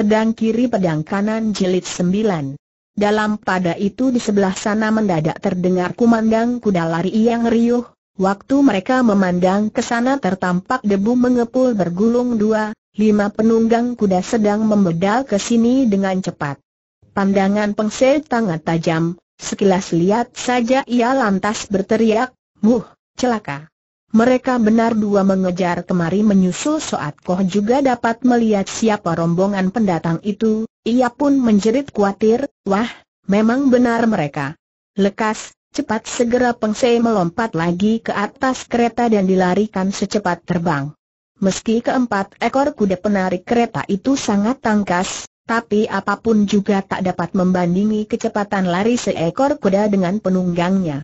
pedang kiri pedang kanan jilid sembilan. Dalam pada itu di sebelah sana mendadak terdengar kumandang kuda lari yang riuh, waktu mereka memandang ke sana tertampak debu mengepul bergulung dua, lima penunggang kuda sedang membedal ke sini dengan cepat. Pandangan pengsel tangan tajam, sekilas lihat saja ia lantas berteriak, Muh, celaka. Mereka benar dua mengejar kemari menyusul Soat Koh juga dapat melihat siapa rombongan pendatang itu, ia pun menjerit khawatir, wah, memang benar mereka. Lekas, cepat segera Pengsei melompat lagi ke atas kereta dan dilarikan secepat terbang. Meski keempat ekor kuda penarik kereta itu sangat tangkas, tapi apapun juga tak dapat membandingi kecepatan lari seekor kuda dengan penunggangnya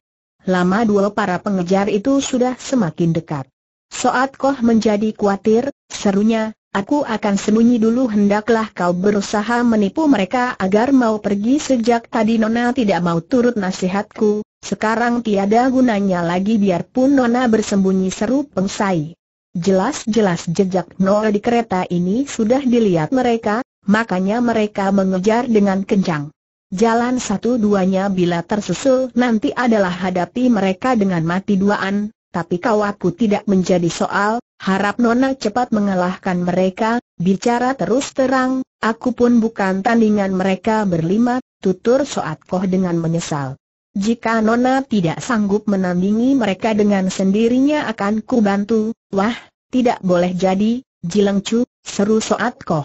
lama dua para pengejar itu sudah semakin dekat. Soat Koh menjadi kuatir, serunya, aku akan sembunyi dulu hendaklah kau berusaha menipu mereka agar mau pergi sejak tadi Nona tidak mau turut nasihatku, sekarang tiada gunanya lagi biarpun Nona bersembunyi seru pengsai. Jelas-jelas jejak Nona di kereta ini sudah dilihat mereka, makanya mereka mengejar dengan kencang. Jalan satu-duanya bila tersusul nanti adalah hadapi mereka dengan mati duaan, tapi kau aku tidak menjadi soal, harap Nona cepat mengalahkan mereka, bicara terus terang, aku pun bukan tandingan mereka berlima, tutur Soat Koh dengan menyesal. Jika Nona tidak sanggup menandingi mereka dengan sendirinya akan ku bantu, wah, tidak boleh jadi, Jilengcu, seru Soat Koh.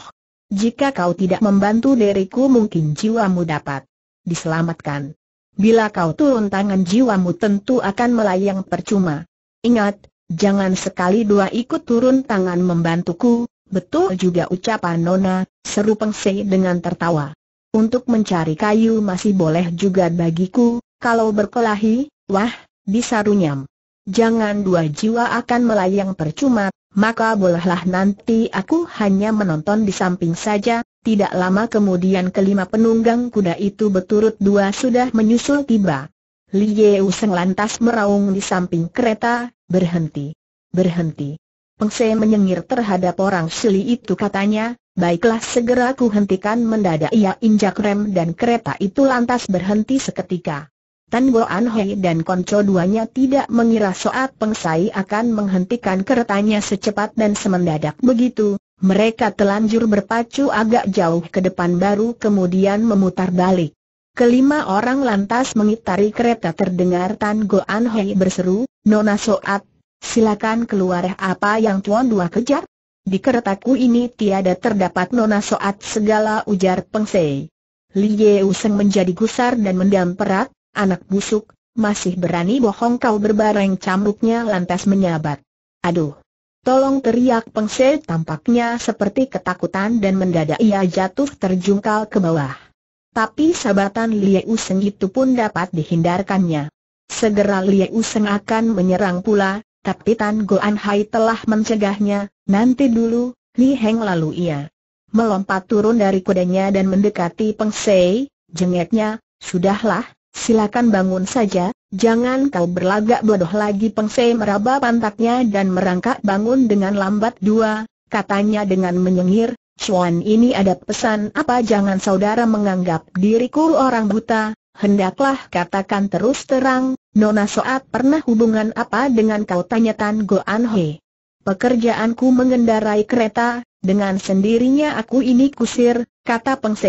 Jika kau tidak membantu diriku mungkin jiwamu dapat diselamatkan. Bila kau turun tangan jiwamu tentu akan melayang percuma. Ingat, jangan sekali dua ikut turun tangan membantuku, betul juga ucapan Nona, seru pengsei dengan tertawa. Untuk mencari kayu masih boleh juga bagiku, kalau berkelahi, wah, bisa runyam. Jangan dua jiwa akan melayang percuma, maka bolehlah nanti aku hanya menonton di samping saja. Tidak lama kemudian kelima penunggang kuda itu berturut dua sudah menyusul tiba. Yeu Seng lantas meraung di samping kereta, berhenti. Berhenti. Se menyengir terhadap orang Sili itu katanya, Baiklah segera kuhentikan mendadak ia injak rem dan kereta itu lantas berhenti seketika. Tan Goan Hei dan Konco duanya tidak mengira Soat Pengsai akan menghentikan keretanya secepat dan semendadak begitu. Mereka telanjur berpacu agak jauh ke depan baru kemudian memutar balik. Kelima orang lantas mengitari kereta terdengar Tan Goan Hei berseru, Nona Soat, silakan keluar apa yang Tuan Dua kejar? Di keretaku ini tiada terdapat Nona Soat segala ujar Pengsai. Li Ye Useng menjadi gusar dan mendam perat. Anak busuk, masih berani bohong kau berbareng cambuknya lantas menyabat. Aduh! Tolong teriak pengse tampaknya seperti ketakutan dan mendadak ia jatuh terjungkal ke bawah. Tapi sabatan Liu Seng itu pun dapat dihindarkannya. Segera Liu Seng akan menyerang pula, tapi Tan Goan Hai telah mencegahnya, nanti dulu, Li Heng lalu ia melompat turun dari kudanya dan mendekati Peng Sei, jengeknya, sudahlah, Silakan bangun saja, jangan kau berlagak bodoh lagi Peng meraba pantatnya dan merangkak bangun dengan lambat dua, katanya dengan menyengir, Chuan ini ada pesan apa jangan saudara menganggap diriku orang buta, hendaklah katakan terus terang, Nona Soat pernah hubungan apa dengan kau tanya Tan Go An He. Pekerjaanku mengendarai kereta, dengan sendirinya aku ini kusir, kata Peng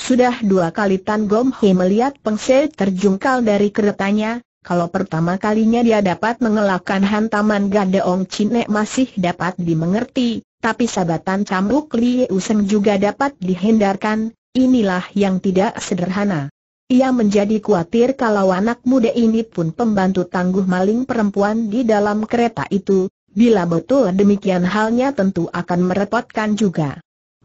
sudah dua kali Tan Gom Hei melihat Peng Se terjungkal dari keretanya, kalau pertama kalinya dia dapat mengelakkan hantaman Gandeong Cinek masih dapat dimengerti, tapi sabatan cambuk Liu Seng juga dapat dihindarkan, inilah yang tidak sederhana. Ia menjadi khawatir kalau anak muda ini pun pembantu tangguh maling perempuan di dalam kereta itu, bila betul demikian halnya tentu akan merepotkan juga.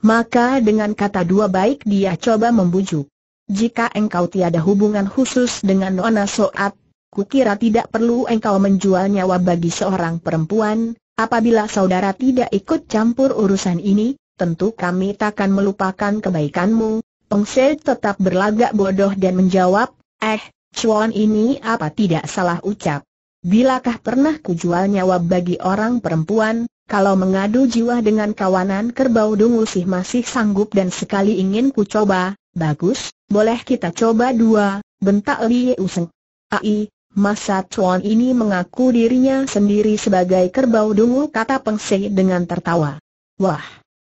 Maka dengan kata dua baik dia coba membujuk. Jika engkau tiada hubungan khusus dengan Nona Soat, kukira tidak perlu engkau menjual nyawa bagi seorang perempuan, apabila saudara tidak ikut campur urusan ini, tentu kami takkan melupakan kebaikanmu. Pengse tetap berlagak bodoh dan menjawab, eh, cuan ini apa tidak salah ucap. Bilakah pernah ku jual nyawa bagi orang perempuan, kalau mengadu jiwa dengan kawanan kerbau dungu sih masih sanggup dan sekali ingin ku coba, bagus, boleh kita coba dua, bentak Li Useng. Ai, masa Chuan ini mengaku dirinya sendiri sebagai kerbau dungu kata Peng Sei dengan tertawa. Wah,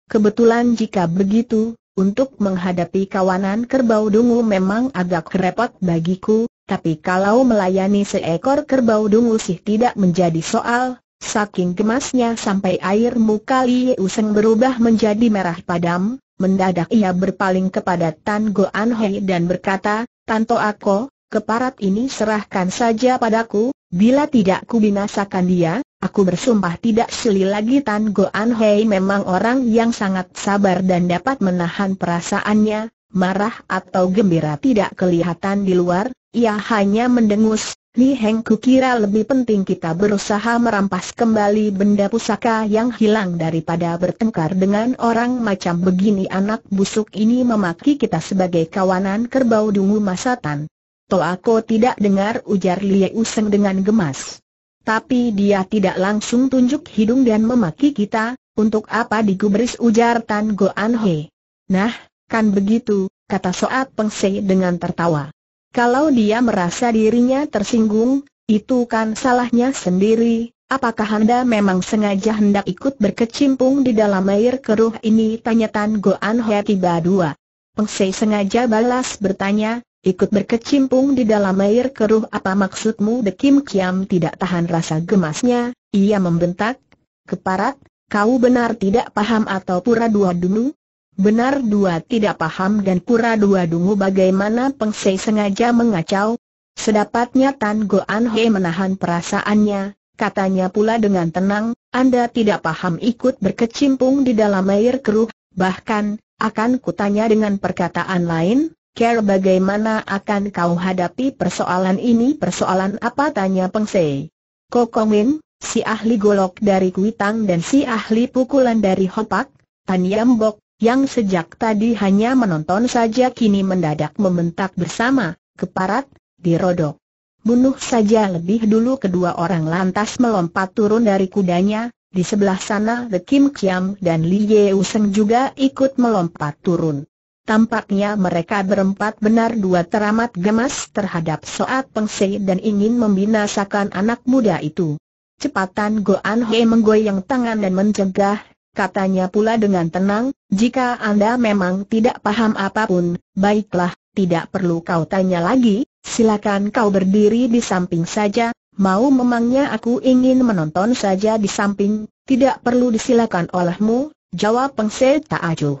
kebetulan jika begitu, untuk menghadapi kawanan kerbau dungu memang agak repot bagiku, tapi kalau melayani seekor kerbau dungu sih tidak menjadi soal, Saking gemasnya sampai air muka Li Useng berubah menjadi merah padam, mendadak ia berpaling kepada Tan An Hei dan berkata, Tanto Ako, keparat ini serahkan saja padaku, bila tidak ku binasakan dia, aku bersumpah tidak seli lagi Tan An Hei memang orang yang sangat sabar dan dapat menahan perasaannya, marah atau gembira tidak kelihatan di luar, ia hanya mendengus, Li Heng kukira lebih penting kita berusaha merampas kembali benda pusaka yang hilang daripada bertengkar dengan orang macam begini anak busuk ini memaki kita sebagai kawanan kerbau dungu masatan. Toh aku tidak dengar ujar Li Useng dengan gemas. Tapi dia tidak langsung tunjuk hidung dan memaki kita, untuk apa digubris ujar Tan Go He. Nah, kan begitu, kata Soat Peng dengan tertawa. Kalau dia merasa dirinya tersinggung, itu kan salahnya sendiri, apakah Anda memang sengaja hendak ikut berkecimpung di dalam air keruh ini? Tanya Tan Goan He tiba dua. Pengsei sengaja balas bertanya, ikut berkecimpung di dalam air keruh apa maksudmu? De Kim Kiam tidak tahan rasa gemasnya, ia membentak, keparat, kau benar tidak paham atau pura dua dulu? Benar dua tidak paham dan pura dua dungu bagaimana Peng Sei sengaja mengacau. Sedapatnya Tan Go An He menahan perasaannya, katanya pula dengan tenang, Anda tidak paham ikut berkecimpung di dalam air keruh, bahkan, akan kutanya dengan perkataan lain, Care bagaimana akan kau hadapi persoalan ini persoalan apa tanya Peng Sei. Kong Win, si ahli golok dari Kuitang dan si ahli pukulan dari Hopak, Tan Yambok, yang sejak tadi hanya menonton saja kini mendadak membentak bersama, keparat, dirodok. Bunuh saja lebih dulu kedua orang lantas melompat turun dari kudanya, di sebelah sana The Kim Kiam dan Li Ye Useng juga ikut melompat turun. Tampaknya mereka berempat benar dua teramat gemas terhadap Soat Pengse dan ingin membinasakan anak muda itu. Cepatan Goan He menggoyang tangan dan mencegah, katanya pula dengan tenang, jika Anda memang tidak paham apapun, baiklah, tidak perlu kau tanya lagi, silakan kau berdiri di samping saja, mau memangnya aku ingin menonton saja di samping, tidak perlu disilakan olehmu, jawab Pengse tak acuh.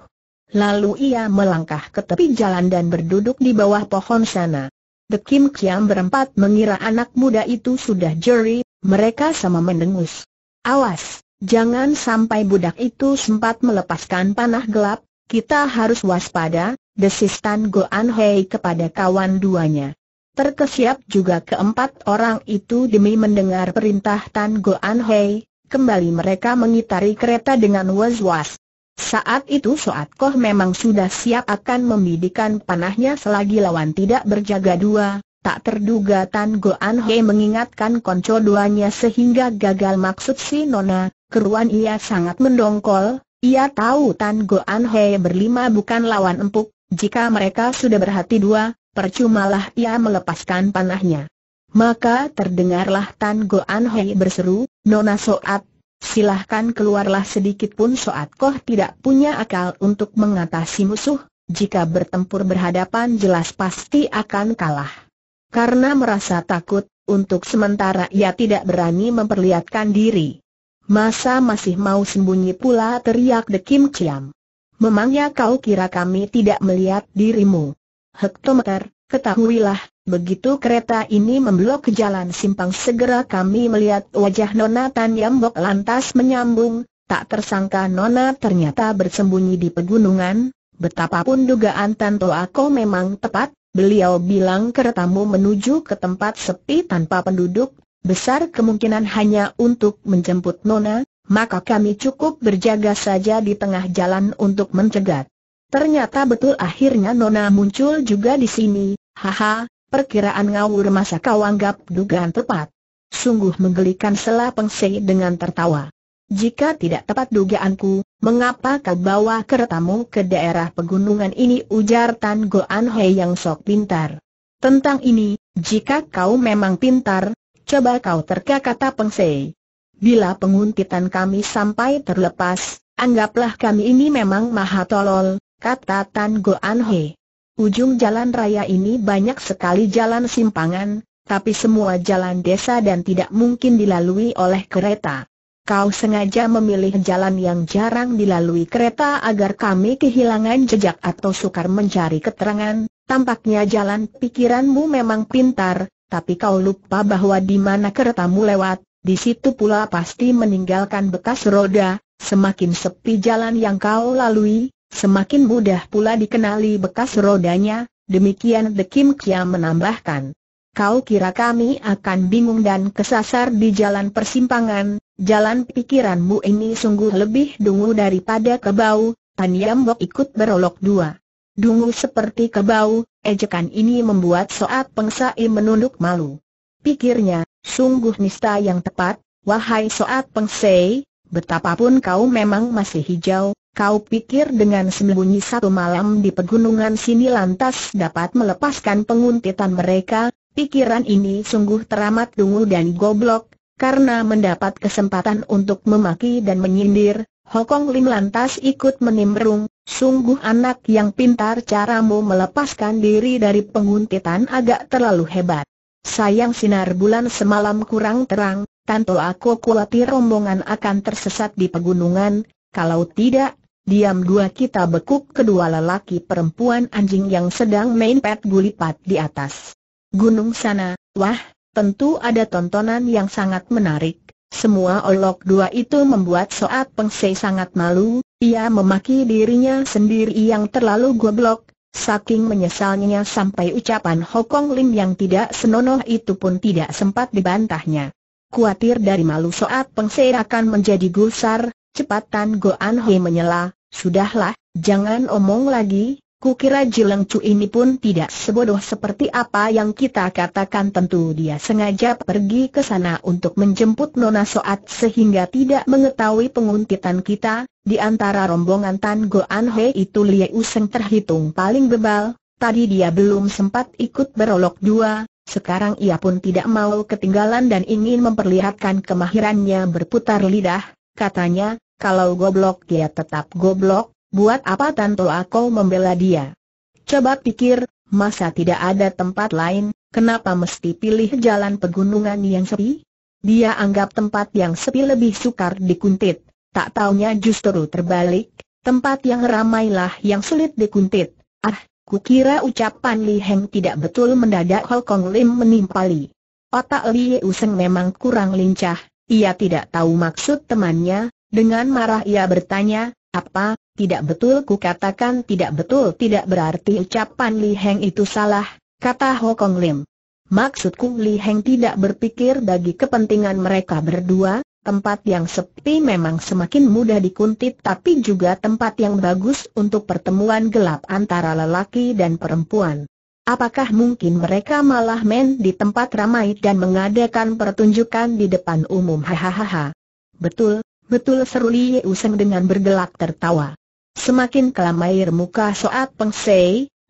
Lalu ia melangkah ke tepi jalan dan berduduk di bawah pohon sana. The Kim Kiam berempat mengira anak muda itu sudah jeri, mereka sama mendengus. Awas! Jangan sampai budak itu sempat melepaskan panah gelap, kita harus waspada, desis Tan Goan Hei kepada kawan duanya. Terkesiap juga keempat orang itu demi mendengar perintah Tan Goan Hei, kembali mereka mengitari kereta dengan was-was. Saat itu Soat Koh memang sudah siap akan membidikan panahnya selagi lawan tidak berjaga dua, Tak terduga Tan Go He mengingatkan konco duanya sehingga gagal maksud si Nona, keruan ia sangat mendongkol, ia tahu Tan Go He berlima bukan lawan empuk, jika mereka sudah berhati dua, percumalah ia melepaskan panahnya. Maka terdengarlah Tan Go He berseru, Nona Soat, silahkan keluarlah sedikit pun Soat Koh tidak punya akal untuk mengatasi musuh, jika bertempur berhadapan jelas pasti akan kalah. Karena merasa takut, untuk sementara ia tidak berani memperlihatkan diri. Masa masih mau sembunyi pula teriak The Kim Chiam. Memangnya kau kira kami tidak melihat dirimu? Hektometer, ketahuilah, begitu kereta ini memblok ke jalan simpang segera kami melihat wajah Nona Tan Yambok lantas menyambung, tak tersangka Nona ternyata bersembunyi di pegunungan, betapapun dugaan Tanto aku memang tepat, Beliau bilang keretamu menuju ke tempat sepi tanpa penduduk, besar kemungkinan hanya untuk menjemput Nona, maka kami cukup berjaga saja di tengah jalan untuk mencegat. Ternyata betul akhirnya Nona muncul juga di sini, haha, perkiraan ngawur masa kau anggap dugaan tepat. Sungguh menggelikan Selah pengsei dengan tertawa. Jika tidak tepat dugaanku, mengapa kau bawa keretamu ke daerah pegunungan ini ujar Tan Goan Hei yang sok pintar. Tentang ini, jika kau memang pintar, coba kau terka kata Peng Sei. Bila penguntitan kami sampai terlepas, anggaplah kami ini memang maha tolol, kata Tan Goan Hei. Ujung jalan raya ini banyak sekali jalan simpangan, tapi semua jalan desa dan tidak mungkin dilalui oleh kereta. Kau sengaja memilih jalan yang jarang dilalui kereta agar kami kehilangan jejak atau sukar mencari keterangan. Tampaknya jalan pikiranmu memang pintar, tapi kau lupa bahwa di mana keretamu lewat, di situ pula pasti meninggalkan bekas roda. Semakin sepi jalan yang kau lalui, semakin mudah pula dikenali bekas rodanya. Demikian The Kim Kia menambahkan. Kau kira kami akan bingung dan kesasar di jalan persimpangan, Jalan pikiranmu ini sungguh lebih dungu daripada kebau, Tan Yam ikut berolok dua. Dungu seperti kebau, ejekan ini membuat Soat Pengsai menunduk malu. Pikirnya, sungguh nista yang tepat, wahai Soat Pengsai, betapapun kau memang masih hijau, kau pikir dengan sembunyi satu malam di pegunungan sini lantas dapat melepaskan penguntitan mereka, pikiran ini sungguh teramat dungu dan goblok, karena mendapat kesempatan untuk memaki dan menyindir, Hokong Lim lantas ikut menimbrung, sungguh anak yang pintar caramu melepaskan diri dari penguntitan agak terlalu hebat. Sayang sinar bulan semalam kurang terang, tanto aku khawatir rombongan akan tersesat di pegunungan, kalau tidak, diam dua kita bekuk kedua lelaki perempuan anjing yang sedang main pet gulipat di atas. Gunung sana, wah, tentu ada tontonan yang sangat menarik. Semua olok dua itu membuat Soat Pengsei sangat malu, ia memaki dirinya sendiri yang terlalu goblok, saking menyesalnya sampai ucapan Hokong Lim yang tidak senonoh itu pun tidak sempat dibantahnya. Kuatir dari malu Soat Pengsei akan menjadi gusar, cepatan Goan Hui menyela, sudahlah, jangan omong lagi, Kukira Cu ini pun tidak sebodoh seperti apa yang kita katakan tentu dia sengaja pergi ke sana untuk menjemput Nona Soat sehingga tidak mengetahui penguntitan kita, di antara rombongan Tan Go An He itu Liu Seng terhitung paling bebal, tadi dia belum sempat ikut berolok dua, sekarang ia pun tidak mau ketinggalan dan ingin memperlihatkan kemahirannya berputar lidah, katanya, kalau goblok dia tetap goblok, Buat apa Tanto aku membela dia? Coba pikir, masa tidak ada tempat lain, kenapa mesti pilih jalan pegunungan yang sepi? Dia anggap tempat yang sepi lebih sukar dikuntit, tak taunya justru terbalik, tempat yang ramailah yang sulit dikuntit. Ah, kira ucapan Li Heng tidak betul mendadak Hong Kong Lim menimpali. Otak Li Useng memang kurang lincah, ia tidak tahu maksud temannya, dengan marah ia bertanya, apa, tidak betul ku katakan tidak betul tidak berarti ucapan Li Heng itu salah, kata Ho Kong Lim. Maksudku Li Heng tidak berpikir bagi kepentingan mereka berdua, tempat yang sepi memang semakin mudah dikuntit tapi juga tempat yang bagus untuk pertemuan gelap antara lelaki dan perempuan. Apakah mungkin mereka malah main di tempat ramai dan mengadakan pertunjukan di depan umum hahaha. Betul, betul seru Li Yuseng dengan bergelak tertawa. Semakin kelam air muka Soat Peng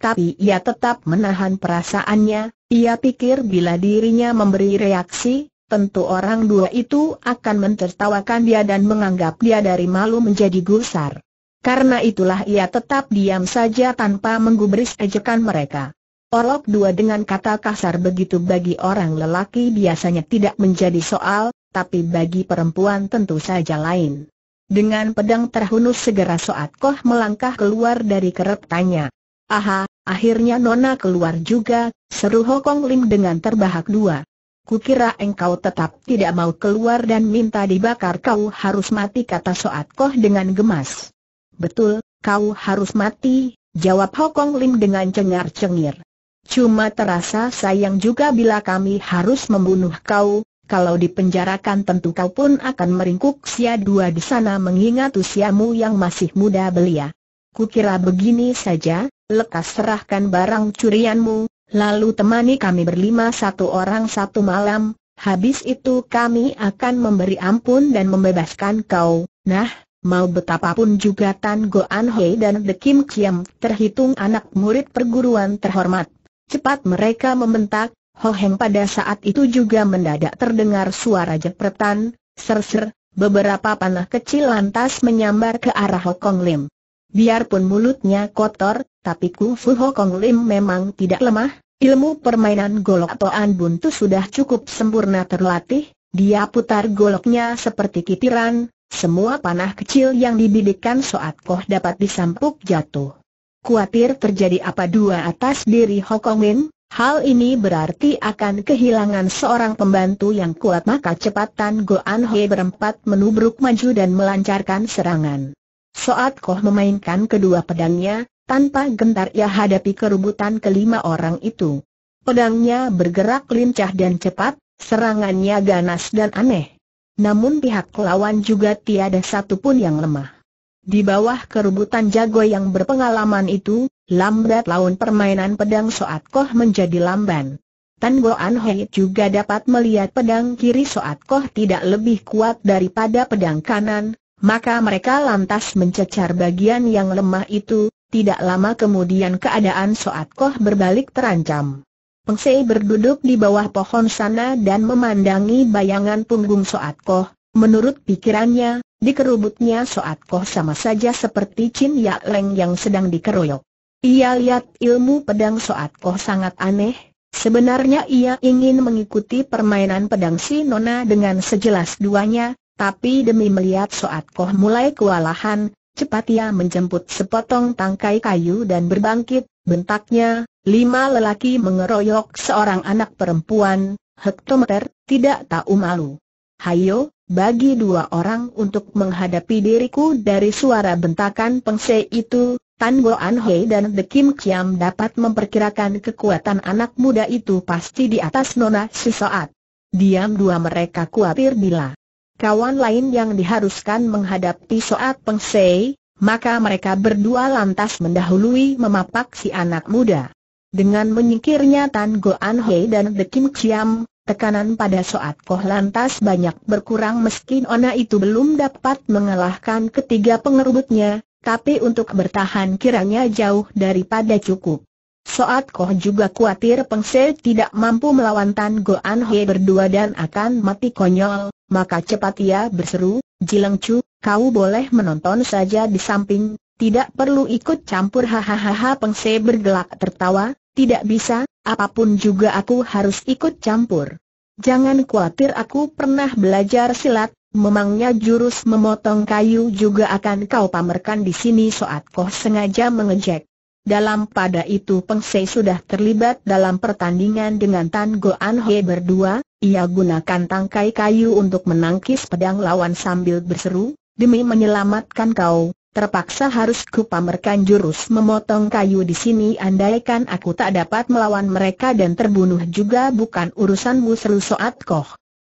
tapi ia tetap menahan perasaannya, ia pikir bila dirinya memberi reaksi, tentu orang dua itu akan mentertawakan dia dan menganggap dia dari malu menjadi gusar. Karena itulah ia tetap diam saja tanpa menggubris ejekan mereka. Orok dua dengan kata kasar begitu bagi orang lelaki biasanya tidak menjadi soal, tapi bagi perempuan tentu saja lain. Dengan pedang terhunus segera Soat Koh melangkah keluar dari keretanya. Aha, akhirnya Nona keluar juga, seru Hokong Lim dengan terbahak dua. Kukira engkau tetap tidak mau keluar dan minta dibakar kau harus mati kata Soat Koh dengan gemas. Betul, kau harus mati, jawab Hokong Lim dengan cengar-cengir. Cuma terasa sayang juga bila kami harus membunuh kau, kalau dipenjarakan tentu kau pun akan meringkuk sia dua di sana mengingat usiamu yang masih muda belia. Kukira begini saja, lekas serahkan barang curianmu, lalu temani kami berlima satu orang satu malam, habis itu kami akan memberi ampun dan membebaskan kau. Nah, Mau betapapun juga Tan An Hei dan The Kim Kiam terhitung anak murid perguruan terhormat. Cepat mereka membentak, Ho Heng pada saat itu juga mendadak terdengar suara jepretan, ser-ser, beberapa panah kecil lantas menyambar ke arah Hokong Lim. Biarpun mulutnya kotor, tapi Ho Hokong Lim memang tidak lemah, ilmu permainan golok Toan Buntu sudah cukup sempurna terlatih, dia putar goloknya seperti kitiran, semua panah kecil yang dibidikkan Soat Koh dapat disampuk jatuh. Kuatir terjadi apa dua atas diri Hokong Lim, Hal ini berarti akan kehilangan seorang pembantu yang kuat maka cepatan Goan He berempat menubruk maju dan melancarkan serangan. Soat Koh memainkan kedua pedangnya, tanpa gentar ia hadapi kerubutan kelima orang itu. Pedangnya bergerak lincah dan cepat, serangannya ganas dan aneh. Namun pihak lawan juga tiada satupun yang lemah. Di bawah kerubutan jago yang berpengalaman itu, lambat laun permainan pedang Soat Koh menjadi lamban. Tan Goan Hei juga dapat melihat pedang kiri Soat Koh tidak lebih kuat daripada pedang kanan, maka mereka lantas mencecar bagian yang lemah itu, tidak lama kemudian keadaan Soat Koh berbalik terancam. Pengsei berduduk di bawah pohon sana dan memandangi bayangan punggung Soat Koh, menurut pikirannya, Dikerubutnya Soat Koh sama saja seperti Chin Yak Leng yang sedang dikeroyok. Ia lihat ilmu pedang Soat Koh sangat aneh, sebenarnya ia ingin mengikuti permainan pedang si Nona dengan sejelas duanya, tapi demi melihat Soat Koh mulai kewalahan, cepat ia menjemput sepotong tangkai kayu dan berbangkit, bentaknya, lima lelaki mengeroyok seorang anak perempuan, hektometer, tidak tahu malu. Hayo, bagi dua orang untuk menghadapi diriku dari suara bentakan pengse itu, Tan Go An Hei dan The Kim Kiam dapat memperkirakan kekuatan anak muda itu pasti di atas nona sesaat. Diam dua mereka khawatir bila kawan lain yang diharuskan menghadapi soat pengse, maka mereka berdua lantas mendahului memapak si anak muda. Dengan menyingkirnya Tan Go An Hei dan The Kim Kiam, Tekanan pada Soat Koh lantas banyak berkurang meski Ona itu belum dapat mengalahkan ketiga pengerubutnya, tapi untuk bertahan kiranya jauh daripada cukup. Soat Koh juga khawatir Pengse tidak mampu melawan Tan Go An He berdua dan akan mati konyol, maka cepat ia berseru, Jileng Chu, kau boleh menonton saja di samping, tidak perlu ikut campur hahaha Pengse bergelak tertawa, tidak bisa, apapun juga aku harus ikut campur. Jangan khawatir aku pernah belajar silat, memangnya jurus memotong kayu juga akan kau pamerkan di sini Soat Koh sengaja mengejek. Dalam pada itu Peng Sei sudah terlibat dalam pertandingan dengan Tan Go An He berdua, ia gunakan tangkai kayu untuk menangkis pedang lawan sambil berseru, demi menyelamatkan kau, terpaksa harus kupamerkan jurus memotong kayu di sini andaikan aku tak dapat melawan mereka dan terbunuh juga bukan urusanmu seru Soat Koh.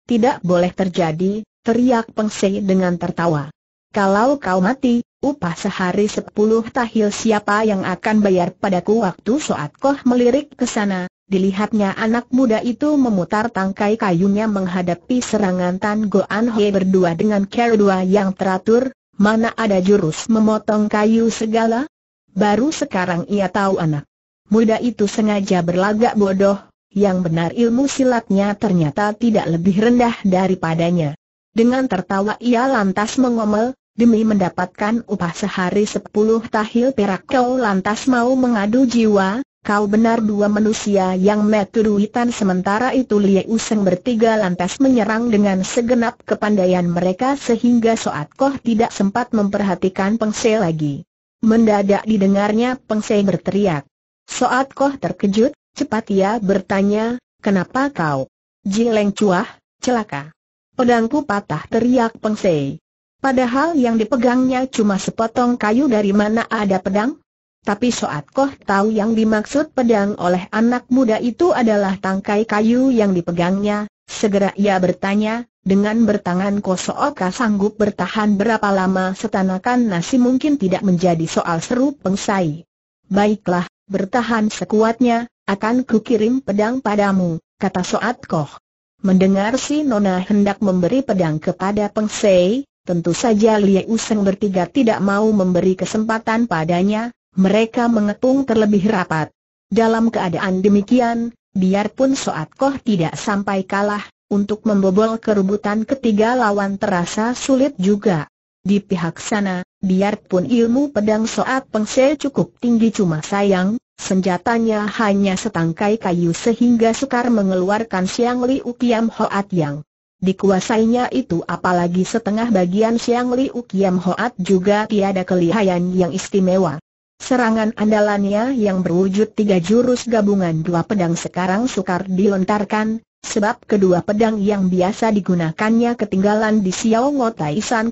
Tidak boleh terjadi, teriak Peng dengan tertawa. Kalau kau mati, upah sehari sepuluh tahil siapa yang akan bayar padaku waktu Soat Koh melirik ke sana, dilihatnya anak muda itu memutar tangkai kayunya menghadapi serangan Tan Goan Hei berdua dengan kedua yang teratur, Mana ada jurus memotong kayu segala? Baru sekarang ia tahu anak muda itu sengaja berlagak bodoh, yang benar ilmu silatnya ternyata tidak lebih rendah daripadanya. Dengan tertawa ia lantas mengomel, demi mendapatkan upah sehari sepuluh tahil perak kau lantas mau mengadu jiwa, kau benar dua manusia yang meturuitan sementara itu Liu Useng bertiga lantas menyerang dengan segenap kepandaian mereka sehingga Soat Koh tidak sempat memperhatikan Pengse lagi. Mendadak didengarnya Pengse berteriak. Soat Koh terkejut, cepat ia bertanya, kenapa kau? Jileng cuah, celaka. Pedangku patah teriak Pengse. Padahal yang dipegangnya cuma sepotong kayu dari mana ada pedang? Tapi Soat Koh tahu yang dimaksud pedang oleh anak muda itu adalah tangkai kayu yang dipegangnya, segera ia bertanya, dengan bertangan Kosooka sanggup bertahan berapa lama setanakan nasi mungkin tidak menjadi soal seru pengsai. Baiklah, bertahan sekuatnya, akan kukirim pedang padamu, kata Soat Koh. Mendengar si Nona hendak memberi pedang kepada pengsai, tentu saja Lie Useng bertiga tidak mau memberi kesempatan padanya, mereka mengepung terlebih rapat. Dalam keadaan demikian, biarpun Soat Koh tidak sampai kalah, untuk membobol kerubutan ketiga lawan terasa sulit juga. Di pihak sana, biarpun ilmu pedang Soat Pengse cukup tinggi cuma sayang, senjatanya hanya setangkai kayu sehingga sukar mengeluarkan siang Li Ukiam Hoat Yang. Dikuasainya itu apalagi setengah bagian siang Li Ukiam Hoat juga tiada kelihayan yang istimewa. Serangan andalannya yang berwujud tiga jurus gabungan dua pedang sekarang sukar dilontarkan, sebab kedua pedang yang biasa digunakannya ketinggalan di Xiao Ngo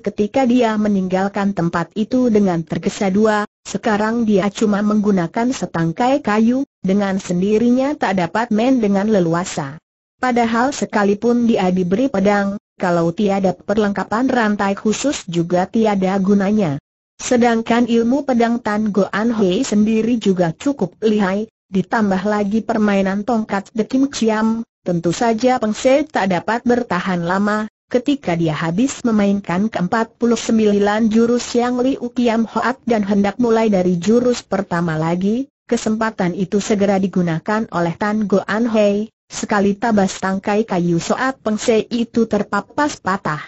ketika dia meninggalkan tempat itu dengan tergesa-dua, sekarang dia cuma menggunakan setangkai kayu, dengan sendirinya tak dapat main dengan leluasa. Padahal sekalipun dia diberi pedang, kalau tiada perlengkapan rantai khusus juga tiada gunanya. Sedangkan ilmu pedang Tan Goan Hei sendiri juga cukup lihai, ditambah lagi permainan tongkat The Kim Chiam, tentu saja Peng Se tak dapat bertahan lama, ketika dia habis memainkan ke-49 jurus yang Liu Kiam Hoat dan hendak mulai dari jurus pertama lagi, kesempatan itu segera digunakan oleh Tan Goan Hei, sekali tabas tangkai kayu soat Peng Se itu terpapas patah.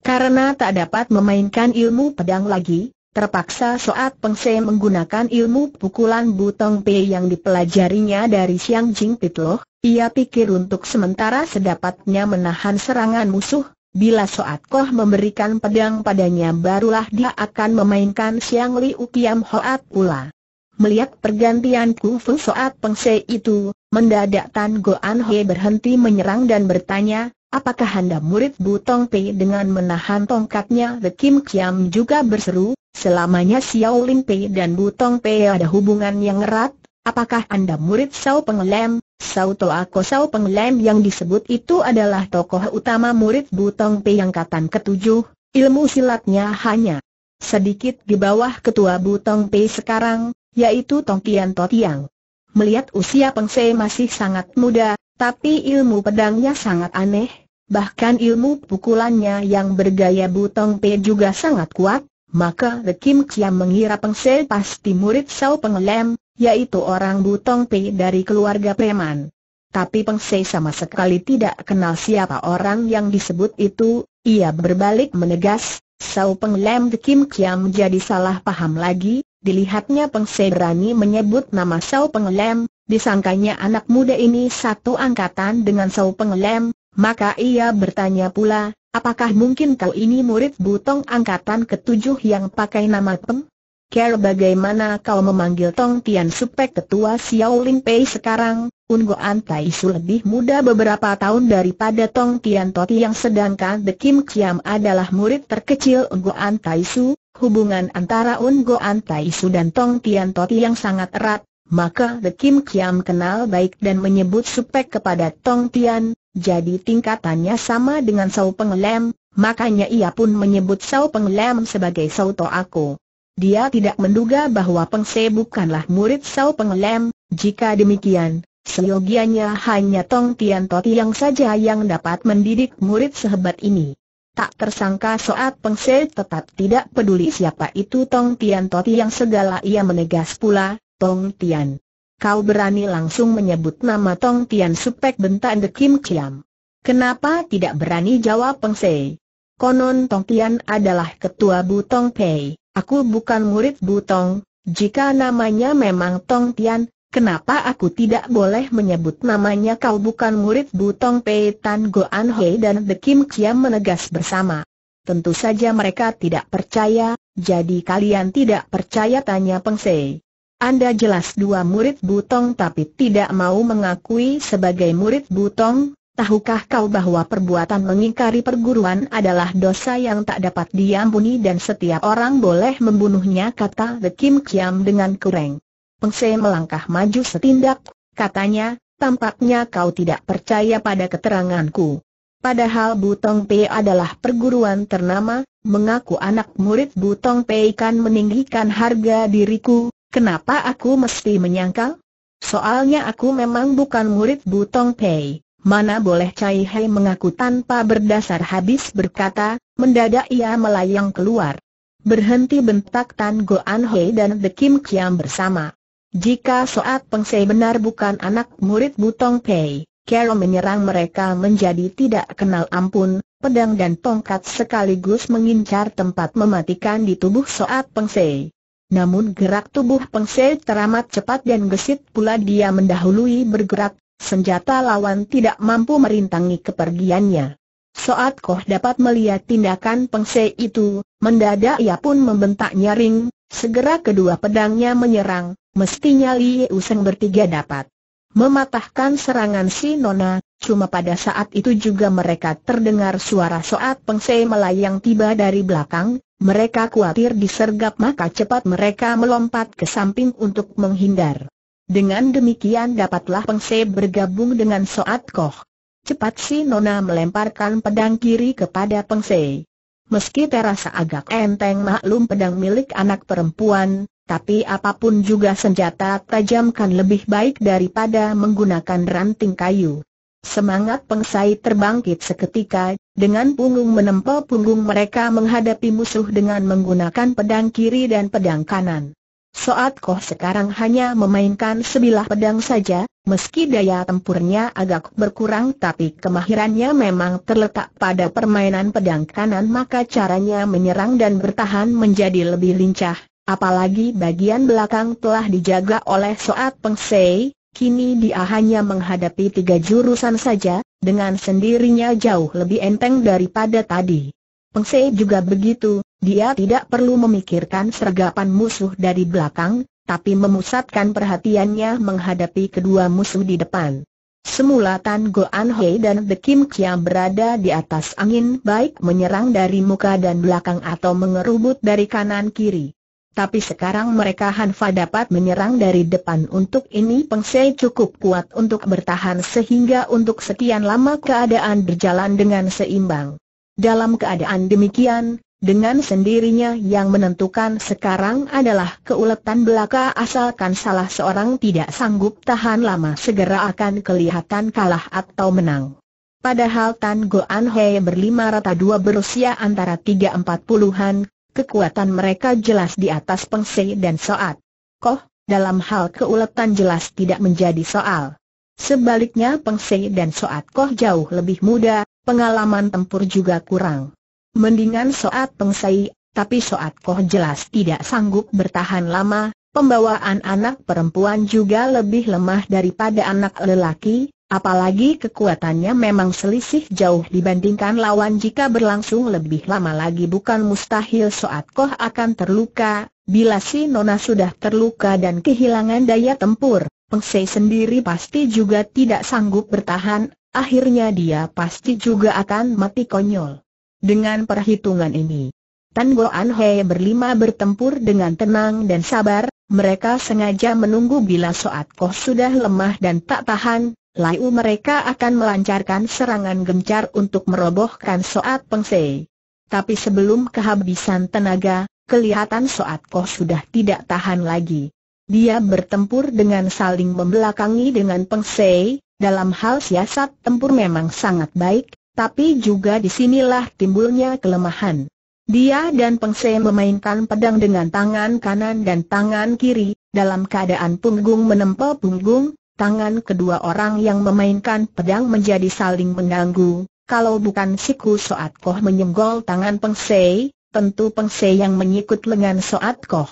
Karena tak dapat memainkan ilmu pedang lagi, Terpaksa Soat Pengse menggunakan ilmu pukulan Butong Pei yang dipelajarinya dari Siang Jing Pitloh, ia pikir untuk sementara sedapatnya menahan serangan musuh, bila Soat Koh memberikan pedang padanya barulah dia akan memainkan Siang Liu Kiam Hoat pula. Melihat pergantian kungfu Soat Pengse itu, mendadak Tan Goan He berhenti menyerang dan bertanya, Apakah anda murid Butong Pei dengan menahan tongkatnya The Kim Kiam juga berseru, Selamanya Xiao Lin Pei dan Butong Pei ada hubungan yang erat, apakah Anda murid Sao Pengelem? Sao Toako Sao Pengelem yang disebut itu adalah tokoh utama murid Butong Pei yang katan ketujuh, ilmu silatnya hanya sedikit di bawah ketua Butong Pei sekarang, yaitu Tong Tian Tiang. Melihat usia Peng Se masih sangat muda, tapi ilmu pedangnya sangat aneh, bahkan ilmu pukulannya yang bergaya Butong Pei juga sangat kuat, maka The Kim Chiam mengira Peng Se pasti murid Sao Peng Lem, yaitu orang Butong Pei dari keluarga Preman. Tapi Peng Se sama sekali tidak kenal siapa orang yang disebut itu, ia berbalik menegas, Sao Peng Lem The Kim Kiam menjadi salah paham lagi, dilihatnya Peng Se berani menyebut nama Sao Peng Lem, disangkanya anak muda ini satu angkatan dengan Sao Peng Lem, maka ia bertanya pula, Apakah mungkin kau ini murid butong angkatan ketujuh yang pakai nama Peng? Care bagaimana kau memanggil Tong Tian Supek ketua Xiao Lin Pei sekarang, Ungo Antaisu Su lebih muda beberapa tahun daripada Tong Tian Toti yang sedangkan The Kim Kiam adalah murid terkecil Ungo Antaisu. Su, hubungan antara Ungo Antaisu Su dan Tong Tian Toti yang sangat erat, maka The Kim Kiam kenal baik dan menyebut supek kepada Tong Tian, jadi tingkatannya sama dengan Sau Penglem, makanya ia pun menyebut Sau Penglem sebagai Sau aku. Dia tidak menduga bahwa Peng bukanlah murid Sau Penglem, jika demikian, seyogianya hanya Tong Tian Toti yang saja yang dapat mendidik murid sehebat ini. Tak tersangka soat Peng tetap tidak peduli siapa itu Tong Tian Toti yang segala ia menegas pula, Tong Tian. Kau berani langsung menyebut nama Tong Tian Supek bentak The Kim Kiam. Kenapa tidak berani jawab Peng Sei? Konon Tong Tian adalah ketua Butong Pei, aku bukan murid Butong, jika namanya memang Tong Tian, Kenapa aku tidak boleh menyebut namanya kau bukan murid Butong Pei Tan An Hei dan The Kim Kiam menegas bersama. Tentu saja mereka tidak percaya, jadi kalian tidak percaya tanya Peng Sei. Anda jelas dua murid Butong tapi tidak mau mengakui sebagai murid Butong, tahukah kau bahwa perbuatan mengingkari perguruan adalah dosa yang tak dapat diampuni dan setiap orang boleh membunuhnya kata The Kim Kiam dengan kureng. Pengse melangkah maju setindak, katanya, tampaknya kau tidak percaya pada keteranganku. Padahal Butong Pei adalah perguruan ternama, mengaku anak murid Butong Pei kan meninggikan harga diriku, Kenapa aku mesti menyangkal? Soalnya aku memang bukan murid Butong Pei. Mana boleh Cai Hei mengaku tanpa berdasar habis berkata, mendadak ia melayang keluar. Berhenti bentak Tan Go An Hei dan The Kim Kiam bersama. Jika Soat Peng Sei benar bukan anak murid Butong Pei, Kero menyerang mereka menjadi tidak kenal ampun, pedang dan tongkat sekaligus mengincar tempat mematikan di tubuh Soat Peng Sei. Namun gerak tubuh Pengse teramat cepat dan gesit pula dia mendahului bergerak, senjata lawan tidak mampu merintangi kepergiannya. Soat Koh dapat melihat tindakan Pengse itu, mendadak ia pun membentak nyaring, segera kedua pedangnya menyerang, mestinya Li Useng bertiga dapat mematahkan serangan si Nona, cuma pada saat itu juga mereka terdengar suara Soat Pengse melayang tiba dari belakang, mereka khawatir disergap maka cepat mereka melompat ke samping untuk menghindar. Dengan demikian dapatlah Pengse bergabung dengan Soat Koh. Cepat si Nona melemparkan pedang kiri kepada Pengse. Meski terasa agak enteng maklum pedang milik anak perempuan, tapi apapun juga senjata tajamkan lebih baik daripada menggunakan ranting kayu. Semangat Pengsai terbangkit seketika, dengan punggung menempel, punggung mereka menghadapi musuh dengan menggunakan pedang kiri dan pedang kanan. Soat Koh sekarang hanya memainkan sebilah pedang saja, meski daya tempurnya agak berkurang tapi kemahirannya memang terletak pada permainan pedang kanan maka caranya menyerang dan bertahan menjadi lebih lincah, apalagi bagian belakang telah dijaga oleh Soat Pengsei, Kini dia hanya menghadapi tiga jurusan saja, dengan sendirinya jauh lebih enteng daripada tadi. Peng Pengse juga begitu, dia tidak perlu memikirkan sergapan musuh dari belakang, tapi memusatkan perhatiannya menghadapi kedua musuh di depan. Semula Tan Goan Hei dan The Kim Kiam berada di atas angin baik menyerang dari muka dan belakang atau mengerubut dari kanan kiri. Tapi sekarang mereka Hanfa dapat menyerang dari depan untuk ini Pengsei cukup kuat untuk bertahan sehingga untuk sekian lama keadaan berjalan dengan seimbang. Dalam keadaan demikian, dengan sendirinya yang menentukan sekarang adalah keuletan belaka asalkan salah seorang tidak sanggup tahan lama segera akan kelihatan kalah atau menang. Padahal Tan Goan He berlima rata dua berusia antara tiga empat puluhan, Kekuatan mereka jelas di atas Pengsei dan Soat. Koh, dalam hal keuletan jelas tidak menjadi soal. Sebaliknya Pengsei dan Soat Koh jauh lebih muda, pengalaman tempur juga kurang. Mendingan Soat Pengsei, tapi Soat Koh jelas tidak sanggup bertahan lama, Pembawaan anak perempuan juga lebih lemah daripada anak lelaki, Apalagi kekuatannya memang selisih jauh dibandingkan lawan jika berlangsung lebih lama lagi bukan mustahil Soat Koh akan terluka, bila si Nona sudah terluka dan kehilangan daya tempur, Pengsei sendiri pasti juga tidak sanggup bertahan, akhirnya dia pasti juga akan mati konyol. Dengan perhitungan ini, Tan Goan He berlima bertempur dengan tenang dan sabar, mereka sengaja menunggu bila Soat Koh sudah lemah dan tak tahan, Laiu mereka akan melancarkan serangan gencar untuk merobohkan Soat Pengse. Tapi sebelum kehabisan tenaga, kelihatan Soat Koh sudah tidak tahan lagi. Dia bertempur dengan saling membelakangi dengan Pengse, dalam hal siasat tempur memang sangat baik, tapi juga disinilah timbulnya kelemahan. Dia dan Pengse memainkan pedang dengan tangan kanan dan tangan kiri, dalam keadaan punggung menempel punggung, tangan kedua orang yang memainkan pedang menjadi saling mengganggu. Kalau bukan siku Soat Koh menyenggol tangan Peng Sei, tentu Peng Sei yang menyikut lengan Soat Koh.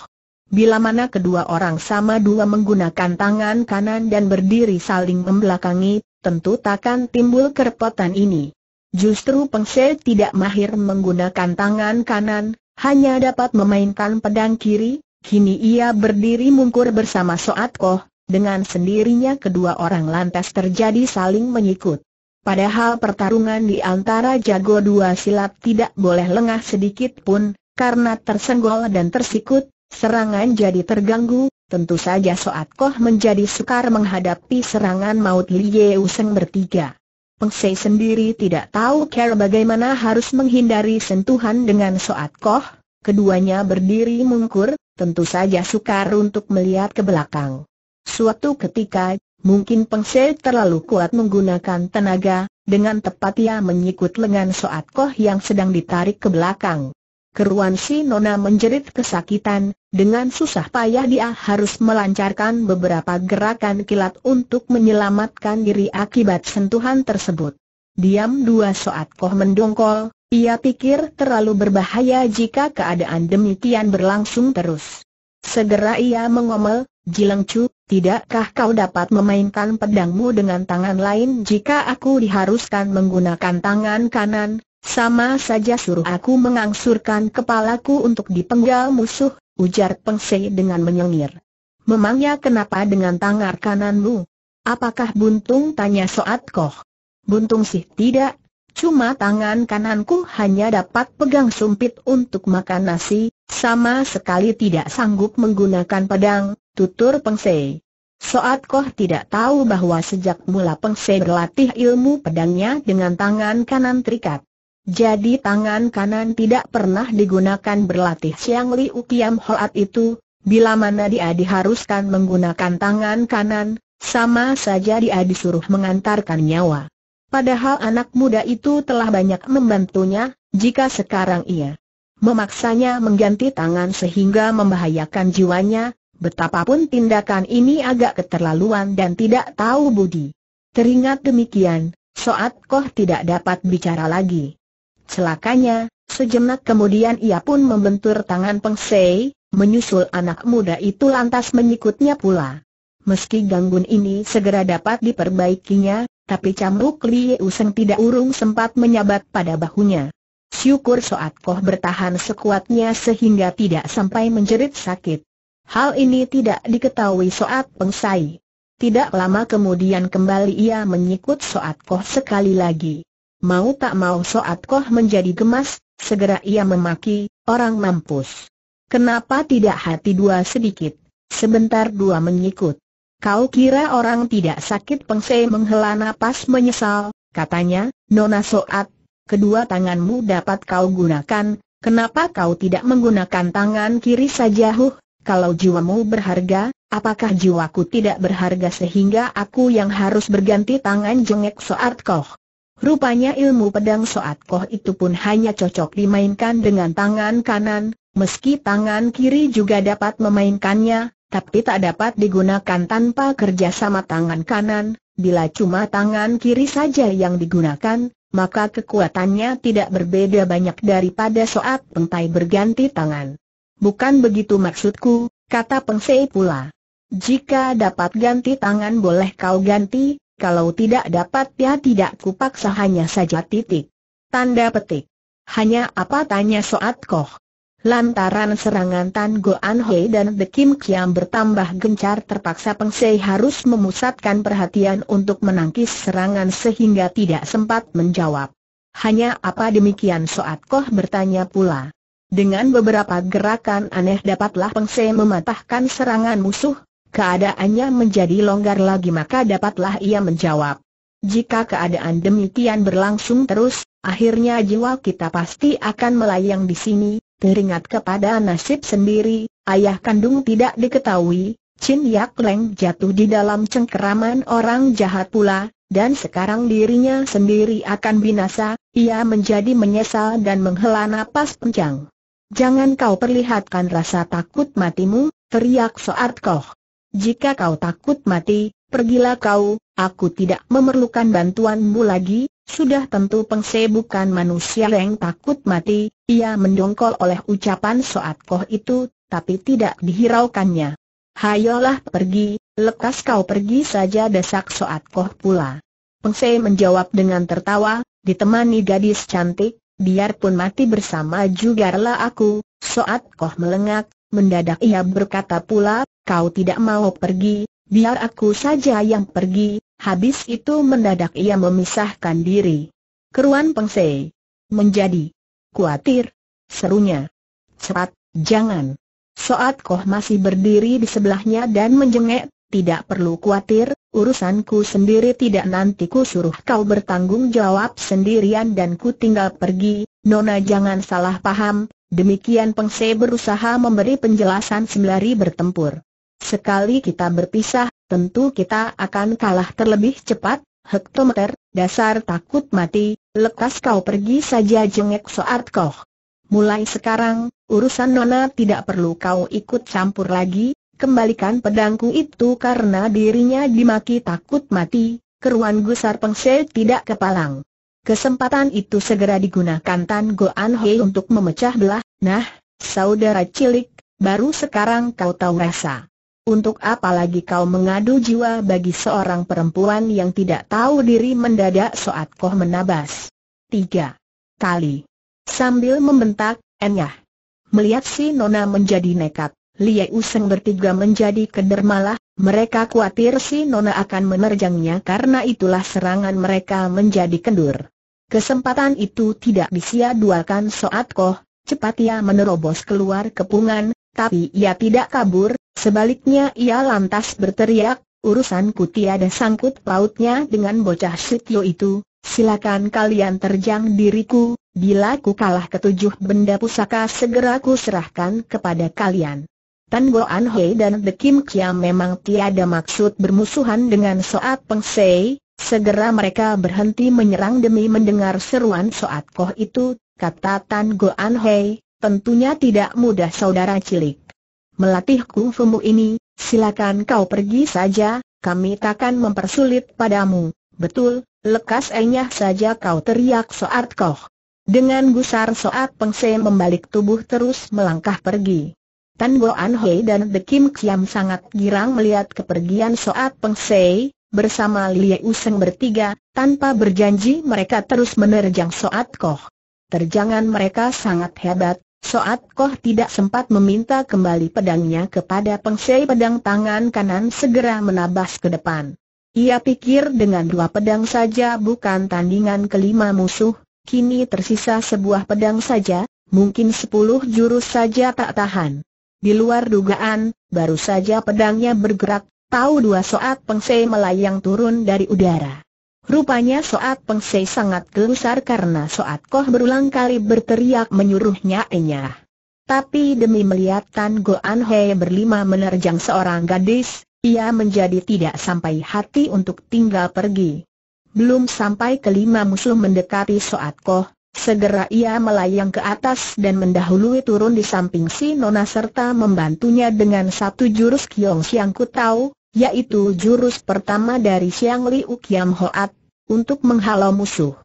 Bila mana kedua orang sama dua menggunakan tangan kanan dan berdiri saling membelakangi, tentu takkan timbul kerepotan ini. Justru Peng Sei tidak mahir menggunakan tangan kanan, hanya dapat memainkan pedang kiri, kini ia berdiri mungkur bersama Soat Koh, dengan sendirinya kedua orang lantas terjadi saling menyikut. Padahal pertarungan di antara jago dua silat tidak boleh lengah sedikit pun, karena tersenggol dan tersikut, serangan jadi terganggu, tentu saja Soat Koh menjadi sukar menghadapi serangan maut Li Useng bertiga. Peng Sei sendiri tidak tahu cara bagaimana harus menghindari sentuhan dengan Soat Koh, keduanya berdiri mungkur, tentu saja sukar untuk melihat ke belakang. Suatu ketika, mungkin Se terlalu kuat menggunakan tenaga, dengan tepat ia menyikut lengan Soat Koh yang sedang ditarik ke belakang. Keruan si Nona menjerit kesakitan, dengan susah payah dia harus melancarkan beberapa gerakan kilat untuk menyelamatkan diri akibat sentuhan tersebut. Diam dua Soat Koh mendongkol, ia pikir terlalu berbahaya jika keadaan demikian berlangsung terus. Segera ia mengomel, Jilang Chu, tidakkah kau dapat memainkan pedangmu dengan tangan lain jika aku diharuskan menggunakan tangan kanan? Sama saja suruh aku mengangsurkan kepalaku untuk dipenggal musuh, ujar Peng Sei dengan menyengir. Memangnya kenapa dengan tangan kananmu? Apakah buntung tanya Soat Koh? Buntung sih tidak, Cuma tangan kananku hanya dapat pegang sumpit untuk makan nasi, sama sekali tidak sanggup menggunakan pedang, tutur Pengse. Soat Koh tidak tahu bahwa sejak mula Pengse berlatih ilmu pedangnya dengan tangan kanan terikat. Jadi tangan kanan tidak pernah digunakan berlatih Siang Liu Kiam Hoat itu, bila mana dia diharuskan menggunakan tangan kanan, sama saja dia disuruh mengantarkan nyawa. Padahal anak muda itu telah banyak membantunya, jika sekarang ia memaksanya mengganti tangan sehingga membahayakan jiwanya, betapapun tindakan ini agak keterlaluan dan tidak tahu budi. Teringat demikian, Soat Koh tidak dapat bicara lagi. Celakanya, sejenak kemudian ia pun membentur tangan Peng Sei, menyusul anak muda itu lantas menyikutnya pula. Meski gangguan ini segera dapat diperbaikinya, tapi cambuk Liu Useng tidak urung sempat menyabat pada bahunya. Syukur Soat Koh bertahan sekuatnya sehingga tidak sampai menjerit sakit. Hal ini tidak diketahui Soat Pengsai. Tidak lama kemudian kembali ia menyikut Soat Koh sekali lagi. Mau tak mau Soat Koh menjadi gemas, segera ia memaki, orang mampus. Kenapa tidak hati dua sedikit, sebentar dua menyikut. Kau kira orang tidak sakit pengse menghela napas menyesal, katanya, Nona Soat, kedua tanganmu dapat kau gunakan, kenapa kau tidak menggunakan tangan kiri saja huh? Kalau jiwamu berharga, apakah jiwaku tidak berharga sehingga aku yang harus berganti tangan jengek Soat Koh? Rupanya ilmu pedang Soat Koh itu pun hanya cocok dimainkan dengan tangan kanan, meski tangan kiri juga dapat memainkannya, tapi tak dapat digunakan tanpa kerjasama tangan kanan, bila cuma tangan kiri saja yang digunakan, maka kekuatannya tidak berbeda banyak daripada saat pengtai berganti tangan. Bukan begitu maksudku, kata Pengsei pula. Jika dapat ganti tangan boleh kau ganti, kalau tidak dapat ya tidak kupaksa hanya saja titik. Tanda petik. Hanya apa tanya Soat Koh? Lantaran serangan Tan Go An Hei dan The Kim Kiam bertambah gencar terpaksa Peng Sei harus memusatkan perhatian untuk menangkis serangan sehingga tidak sempat menjawab. Hanya apa demikian Soat Koh bertanya pula. Dengan beberapa gerakan aneh dapatlah Peng Sei mematahkan serangan musuh, keadaannya menjadi longgar lagi maka dapatlah ia menjawab. Jika keadaan demikian berlangsung terus, akhirnya jiwa kita pasti akan melayang di sini, teringat kepada nasib sendiri, ayah kandung tidak diketahui, Chin Yak Leng jatuh di dalam cengkeraman orang jahat pula, dan sekarang dirinya sendiri akan binasa, ia menjadi menyesal dan menghela napas panjang. Jangan kau perlihatkan rasa takut matimu, teriak Soat Koh. Jika kau takut mati, pergilah kau, aku tidak memerlukan bantuanmu lagi, sudah tentu Pengse bukan manusia yang takut mati, ia mendongkol oleh ucapan Soat Koh itu, tapi tidak dihiraukannya. Hayolah pergi, lekas kau pergi saja desak Soat Koh pula. Pengse menjawab dengan tertawa, ditemani gadis cantik, biarpun mati bersama juga rela aku, Soat Koh melengak, mendadak ia berkata pula, kau tidak mau pergi, biar aku saja yang pergi, habis itu mendadak ia memisahkan diri. Keruan Pengse menjadi kuatir, serunya. Cepat, jangan. Soat Koh masih berdiri di sebelahnya dan menjengek, tidak perlu kuatir, urusanku sendiri tidak nanti ku suruh kau bertanggung jawab sendirian dan ku tinggal pergi, Nona jangan salah paham, demikian Pengse berusaha memberi penjelasan sembari bertempur. Sekali kita berpisah, tentu kita akan kalah terlebih cepat, hektometer, dasar takut mati, lekas kau pergi saja jengek soat koh. Mulai sekarang, urusan Nona tidak perlu kau ikut campur lagi, kembalikan pedangku itu karena dirinya dimaki takut mati, keruan gusar pengse tidak kepalang. Kesempatan itu segera digunakan Tan Goan Hei untuk memecah belah, nah, saudara cilik, baru sekarang kau tahu rasa. Untuk apa lagi kau mengadu jiwa bagi seorang perempuan yang tidak tahu diri mendadak Soat Koh menabas. Tiga kali. Sambil membentak, enyah. Melihat si Nona menjadi nekat, Lie Useng bertiga menjadi kedermalah, mereka khawatir si Nona akan menerjangnya karena itulah serangan mereka menjadi kendur. Kesempatan itu tidak disia-duakan Soat Koh, cepat ia menerobos keluar kepungan, tapi ia tidak kabur, Sebaliknya ia lantas berteriak, urusanku tiada sangkut pautnya dengan bocah sitio itu, silakan kalian terjang diriku, bila ku kalah ketujuh benda pusaka segera ku serahkan kepada kalian. Tan Bo An dan The Kim Kia memang tiada maksud bermusuhan dengan Soat Peng Sei, segera mereka berhenti menyerang demi mendengar seruan Soat Koh itu, kata Tan Go An tentunya tidak mudah saudara cilik melatih kungfumu ini, silakan kau pergi saja, kami takkan mempersulit padamu. Betul, lekas enyah saja kau teriak Soat Koh. Dengan gusar Soat Pengse membalik tubuh terus melangkah pergi. Tan Go An Hei dan The Kim Kiam sangat girang melihat kepergian Soat Pengse, bersama Lie Useng bertiga, tanpa berjanji mereka terus menerjang Soat Koh. Terjangan mereka sangat hebat, Soat Koh tidak sempat meminta kembali pedangnya kepada Pengsei pedang tangan kanan segera menabas ke depan. Ia pikir dengan dua pedang saja bukan tandingan kelima musuh, kini tersisa sebuah pedang saja, mungkin sepuluh jurus saja tak tahan. Di luar dugaan, baru saja pedangnya bergerak, tahu dua soat Pengsei melayang turun dari udara. Rupanya Soat Pengsei sangat gelusar karena Soat Koh berulang kali berteriak menyuruhnya enyah. Tapi demi melihat Tan Go An He berlima menerjang seorang gadis, ia menjadi tidak sampai hati untuk tinggal pergi. Belum sampai kelima musuh mendekati Soat Koh, segera ia melayang ke atas dan mendahului turun di samping si Nona serta membantunya dengan satu jurus Kiong Siang Kutau, yaitu jurus pertama dari Siang Liu Kiam Hoat, untuk menghalau musuh.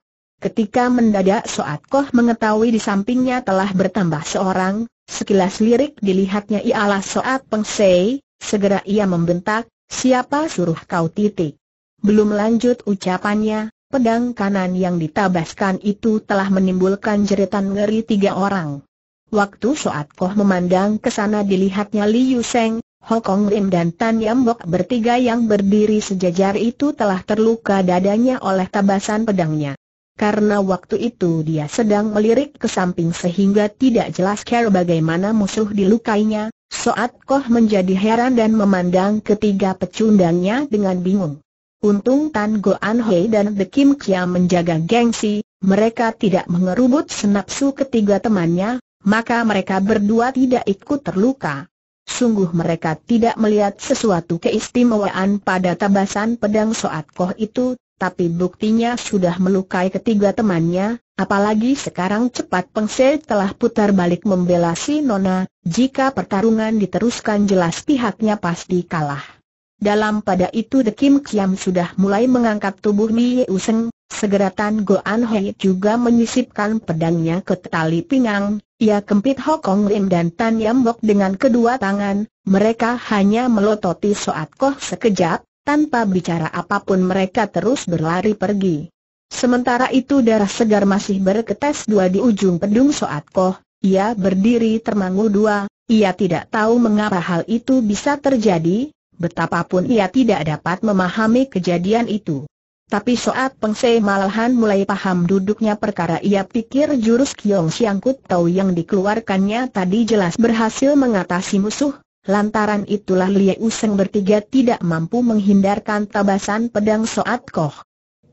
Ketika mendadak Soat Koh mengetahui di sampingnya telah bertambah seorang, sekilas lirik dilihatnya ialah Soat Pengsei, segera ia membentak, siapa suruh kau titik. Belum lanjut ucapannya, pedang kanan yang ditabaskan itu telah menimbulkan jeritan ngeri tiga orang. Waktu Soat Koh memandang ke sana dilihatnya Liu Seng, Hokong Lim dan Tan Yam Bok bertiga yang berdiri sejajar itu telah terluka dadanya oleh tabasan pedangnya. Karena waktu itu dia sedang melirik ke samping sehingga tidak jelas care bagaimana musuh dilukainya, Soat Koh menjadi heran dan memandang ketiga pecundangnya dengan bingung. Untung Tan Goan Hei dan The Kim Kia menjaga gengsi, mereka tidak mengerubut senapsu ketiga temannya, maka mereka berdua tidak ikut terluka sungguh mereka tidak melihat sesuatu keistimewaan pada tabasan pedang Soat Koh itu, tapi buktinya sudah melukai ketiga temannya, apalagi sekarang cepat Pengse telah putar balik membela si Nona, jika pertarungan diteruskan jelas pihaknya pasti kalah. Dalam pada itu The Kim Kiam sudah mulai mengangkat tubuh Mi Yeu Seng, segera Tan An Hei juga menyisipkan pedangnya ke tali pinggang, ia kempit Kong Lim dan Tan Yam Bok dengan kedua tangan, mereka hanya melototi Soat Koh sekejap, tanpa bicara apapun mereka terus berlari pergi. Sementara itu darah segar masih berketes dua di ujung pedung Soat Koh, ia berdiri termangu dua, ia tidak tahu mengapa hal itu bisa terjadi, Betapapun ia tidak dapat memahami kejadian itu. Tapi Peng Pengse malahan mulai paham duduknya perkara ia pikir jurus Kiong Siang Kut Tau yang dikeluarkannya tadi jelas berhasil mengatasi musuh, lantaran itulah Lia Useng bertiga tidak mampu menghindarkan tabasan pedang Soat Koh.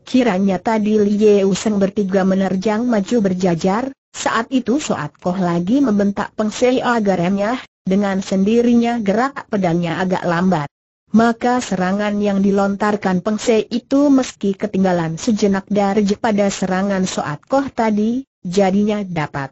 Kiranya tadi Lia Useng bertiga menerjang maju berjajar, saat itu Soat Koh lagi membentak Pengse agar renyah, dengan sendirinya gerak pedangnya agak lambat. Maka serangan yang dilontarkan Pengse itu meski ketinggalan sejenak dari pada serangan Soat Koh tadi, jadinya dapat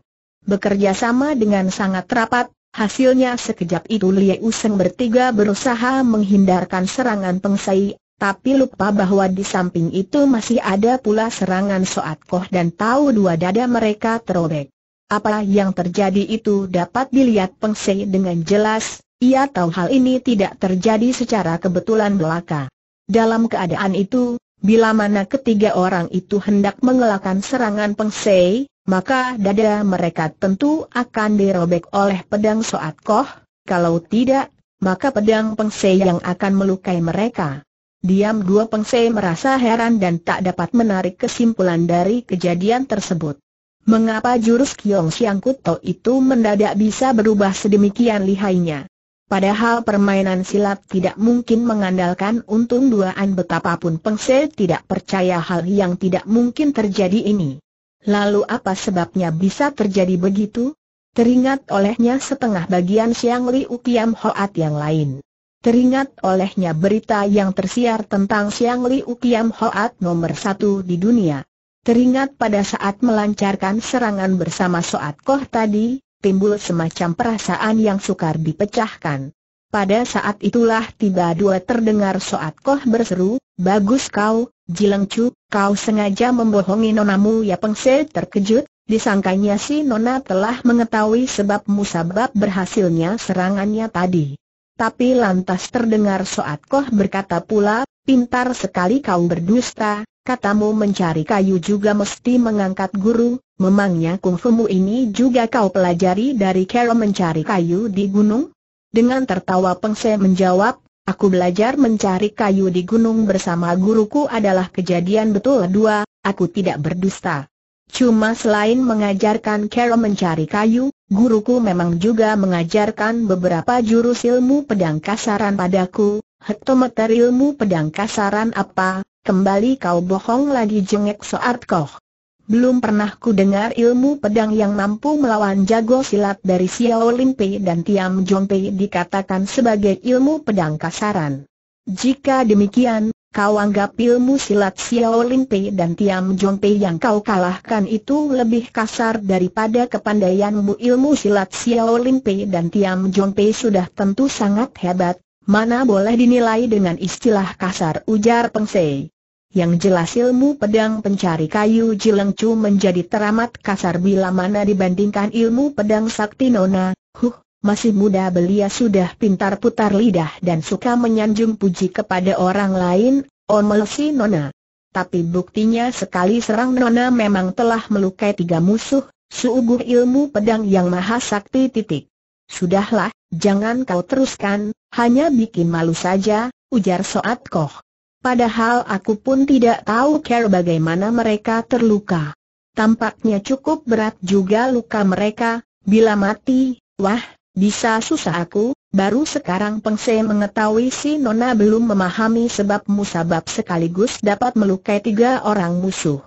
bekerja sama dengan sangat rapat, hasilnya sekejap itu Lie Useng bertiga berusaha menghindarkan serangan Pengse, tapi lupa bahwa di samping itu masih ada pula serangan Soat Koh dan tahu dua dada mereka terobek. Apa yang terjadi itu dapat dilihat Peng Sei dengan jelas, ia tahu hal ini tidak terjadi secara kebetulan belaka. Dalam keadaan itu, bila mana ketiga orang itu hendak mengelakkan serangan Peng Sei, maka dada mereka tentu akan dirobek oleh pedang Soat Koh, kalau tidak, maka pedang Peng Sei yang akan melukai mereka. Diam dua Peng Sei merasa heran dan tak dapat menarik kesimpulan dari kejadian tersebut. Mengapa jurus Kiong Siang Kuto itu mendadak bisa berubah sedemikian lihainya? Padahal permainan silat tidak mungkin mengandalkan untung duaan betapapun Pengse tidak percaya hal yang tidak mungkin terjadi ini. Lalu apa sebabnya bisa terjadi begitu? Teringat olehnya setengah bagian Siang Liu Kiam Hoat yang lain. Teringat olehnya berita yang tersiar tentang Siang Liu Kiam Hoat nomor satu di dunia. Teringat pada saat melancarkan serangan bersama Soat Koh tadi, timbul semacam perasaan yang sukar dipecahkan. Pada saat itulah tiba dua terdengar Soat Koh berseru, Bagus kau, Jilengcu, kau sengaja membohongi nonamu ya Pengse terkejut, disangkanya si nona telah mengetahui sebab musabab berhasilnya serangannya tadi. Tapi lantas terdengar Soat Koh berkata pula, pintar sekali kau berdusta, katamu mencari kayu juga mesti mengangkat guru, memangnya kungfumu ini juga kau pelajari dari kera mencari kayu di gunung? Dengan tertawa Pengse menjawab, aku belajar mencari kayu di gunung bersama guruku adalah kejadian betul dua, aku tidak berdusta. Cuma selain mengajarkan kera mencari kayu, guruku memang juga mengajarkan beberapa jurus ilmu pedang kasaran padaku, hektometer ilmu pedang kasaran apa, kembali kau bohong lagi jengek Soat Koh. Belum pernah ku dengar ilmu pedang yang mampu melawan jago silat dari Xiao Lin Pei dan Tiam Pei dikatakan sebagai ilmu pedang kasaran. Jika demikian, kau anggap ilmu silat Xiao Lin Pei dan Tiam Pei yang kau kalahkan itu lebih kasar daripada kepandaianmu ilmu silat Xiao Lin Pei dan Tiam Pei sudah tentu sangat hebat, mana boleh dinilai dengan istilah kasar ujar Peng Sei. Yang jelas ilmu pedang pencari kayu Jilengcu menjadi teramat kasar bila mana dibandingkan ilmu pedang sakti nona, huh, masih muda belia sudah pintar putar lidah dan suka menyanjung puji kepada orang lain, omel si nona. Tapi buktinya sekali serang nona memang telah melukai tiga musuh, suuguh ilmu pedang yang maha sakti titik. Sudahlah, jangan kau teruskan, hanya bikin malu saja, ujar Soat Koh. Padahal aku pun tidak tahu care bagaimana mereka terluka. Tampaknya cukup berat juga luka mereka, bila mati, wah, bisa susah aku, baru sekarang Pengse mengetahui si Nona belum memahami sebab musabab sekaligus dapat melukai tiga orang musuh.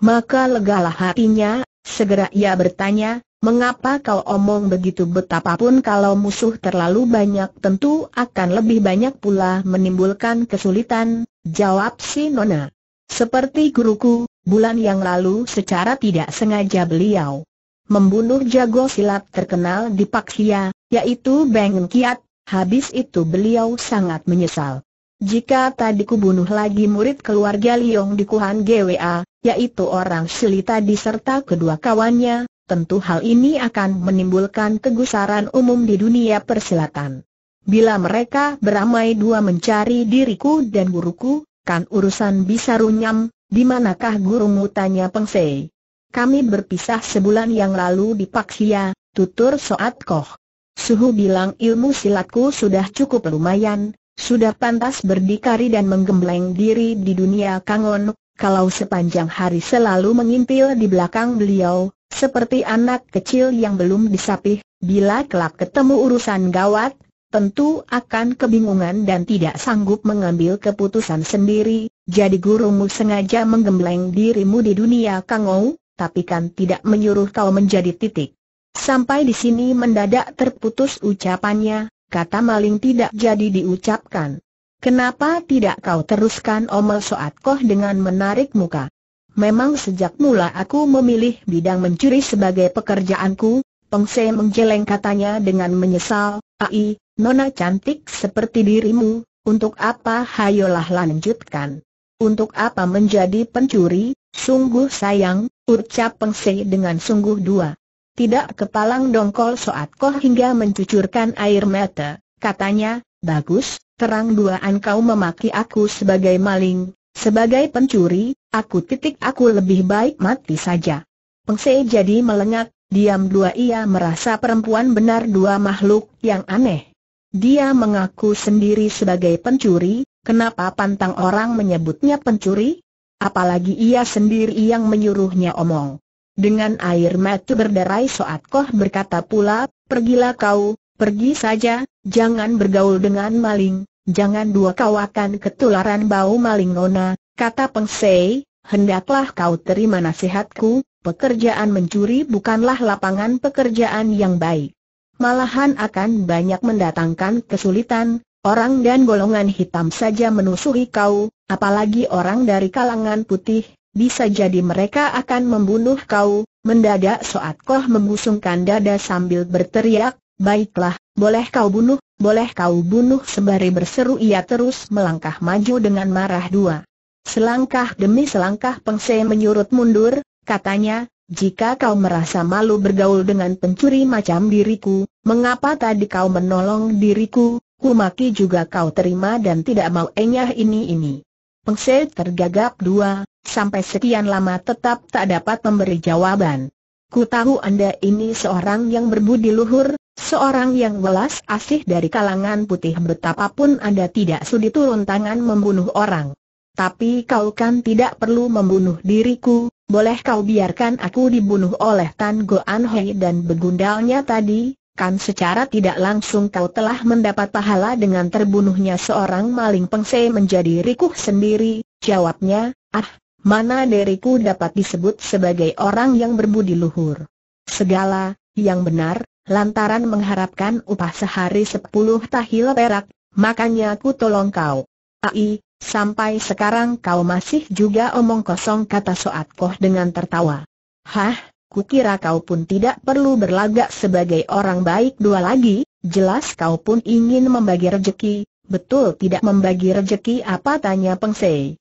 Maka legalah hatinya, segera ia bertanya, mengapa kau omong begitu betapapun kalau musuh terlalu banyak tentu akan lebih banyak pula menimbulkan kesulitan, Jawab si Nona. Seperti guruku, bulan yang lalu secara tidak sengaja beliau membunuh jago silat terkenal di Paksia, yaitu Beng Kiat, habis itu beliau sangat menyesal. Jika tadi kubunuh lagi murid keluarga Liong di Kuhan GWA, yaitu orang Sili tadi serta kedua kawannya, tentu hal ini akan menimbulkan kegusaran umum di dunia persilatan. Bila mereka beramai dua mencari diriku dan guruku, kan urusan bisa runyam, di manakah gurumu tanya Pengsei? Kami berpisah sebulan yang lalu di Paksia, tutur Soat Koh. Suhu bilang ilmu silatku sudah cukup lumayan, sudah pantas berdikari dan menggembleng diri di dunia Kangon, kalau sepanjang hari selalu mengintil di belakang beliau, seperti anak kecil yang belum disapih, bila kelak ketemu urusan gawat, tentu akan kebingungan dan tidak sanggup mengambil keputusan sendiri, jadi gurumu sengaja menggembleng dirimu di dunia kangou, tapi kan tidak menyuruh kau menjadi titik. Sampai di sini mendadak terputus ucapannya, kata maling tidak jadi diucapkan. Kenapa tidak kau teruskan omel soat koh dengan menarik muka? Memang sejak mula aku memilih bidang mencuri sebagai pekerjaanku, Pengse menjeleng katanya dengan menyesal, Ai, Nona cantik seperti dirimu, untuk apa hayolah lanjutkan. Untuk apa menjadi pencuri, sungguh sayang, ucap Peng dengan sungguh dua. Tidak kepalang dongkol soat koh hingga mencucurkan air mata, katanya, bagus, terang duaan kau memaki aku sebagai maling, sebagai pencuri, aku titik aku lebih baik mati saja. Peng jadi melengak, diam dua ia merasa perempuan benar dua makhluk yang aneh. Dia mengaku sendiri sebagai pencuri, kenapa pantang orang menyebutnya pencuri? Apalagi ia sendiri yang menyuruhnya omong. Dengan air mata berderai Soat Koh berkata pula, pergilah kau, pergi saja, jangan bergaul dengan maling, jangan dua kau akan ketularan bau maling nona, kata Pengsei, hendaklah kau terima nasihatku, pekerjaan mencuri bukanlah lapangan pekerjaan yang baik malahan akan banyak mendatangkan kesulitan, orang dan golongan hitam saja menusuhi kau, apalagi orang dari kalangan putih, bisa jadi mereka akan membunuh kau, mendadak Soat Koh membusungkan dada sambil berteriak, baiklah, boleh kau bunuh, boleh kau bunuh sembari berseru ia terus melangkah maju dengan marah dua. Selangkah demi selangkah Pengse menyurut mundur, katanya, jika kau merasa malu bergaul dengan pencuri macam diriku, mengapa tadi kau menolong diriku? ku maki juga kau terima dan tidak mau enyah ini-ini. Pengse tergagap dua, sampai sekian lama tetap tak dapat memberi jawaban. Ku tahu anda ini seorang yang berbudi luhur, seorang yang welas asih dari kalangan putih betapapun anda tidak sudi turun tangan membunuh orang. Tapi kau kan tidak perlu membunuh diriku, boleh kau biarkan aku dibunuh oleh Tan Goan Hei dan begundalnya tadi, kan secara tidak langsung kau telah mendapat pahala dengan terbunuhnya seorang maling pengse menjadi rikuh sendiri, jawabnya, ah, mana diriku dapat disebut sebagai orang yang berbudi luhur. Segala, yang benar, lantaran mengharapkan upah sehari sepuluh tahil perak, makanya aku tolong kau. Ai, Sampai sekarang kau masih juga omong kosong kata Soat Koh dengan tertawa. Hah, kukira kau pun tidak perlu berlagak sebagai orang baik dua lagi, jelas kau pun ingin membagi rejeki, betul tidak membagi rejeki apa tanya Pengsei.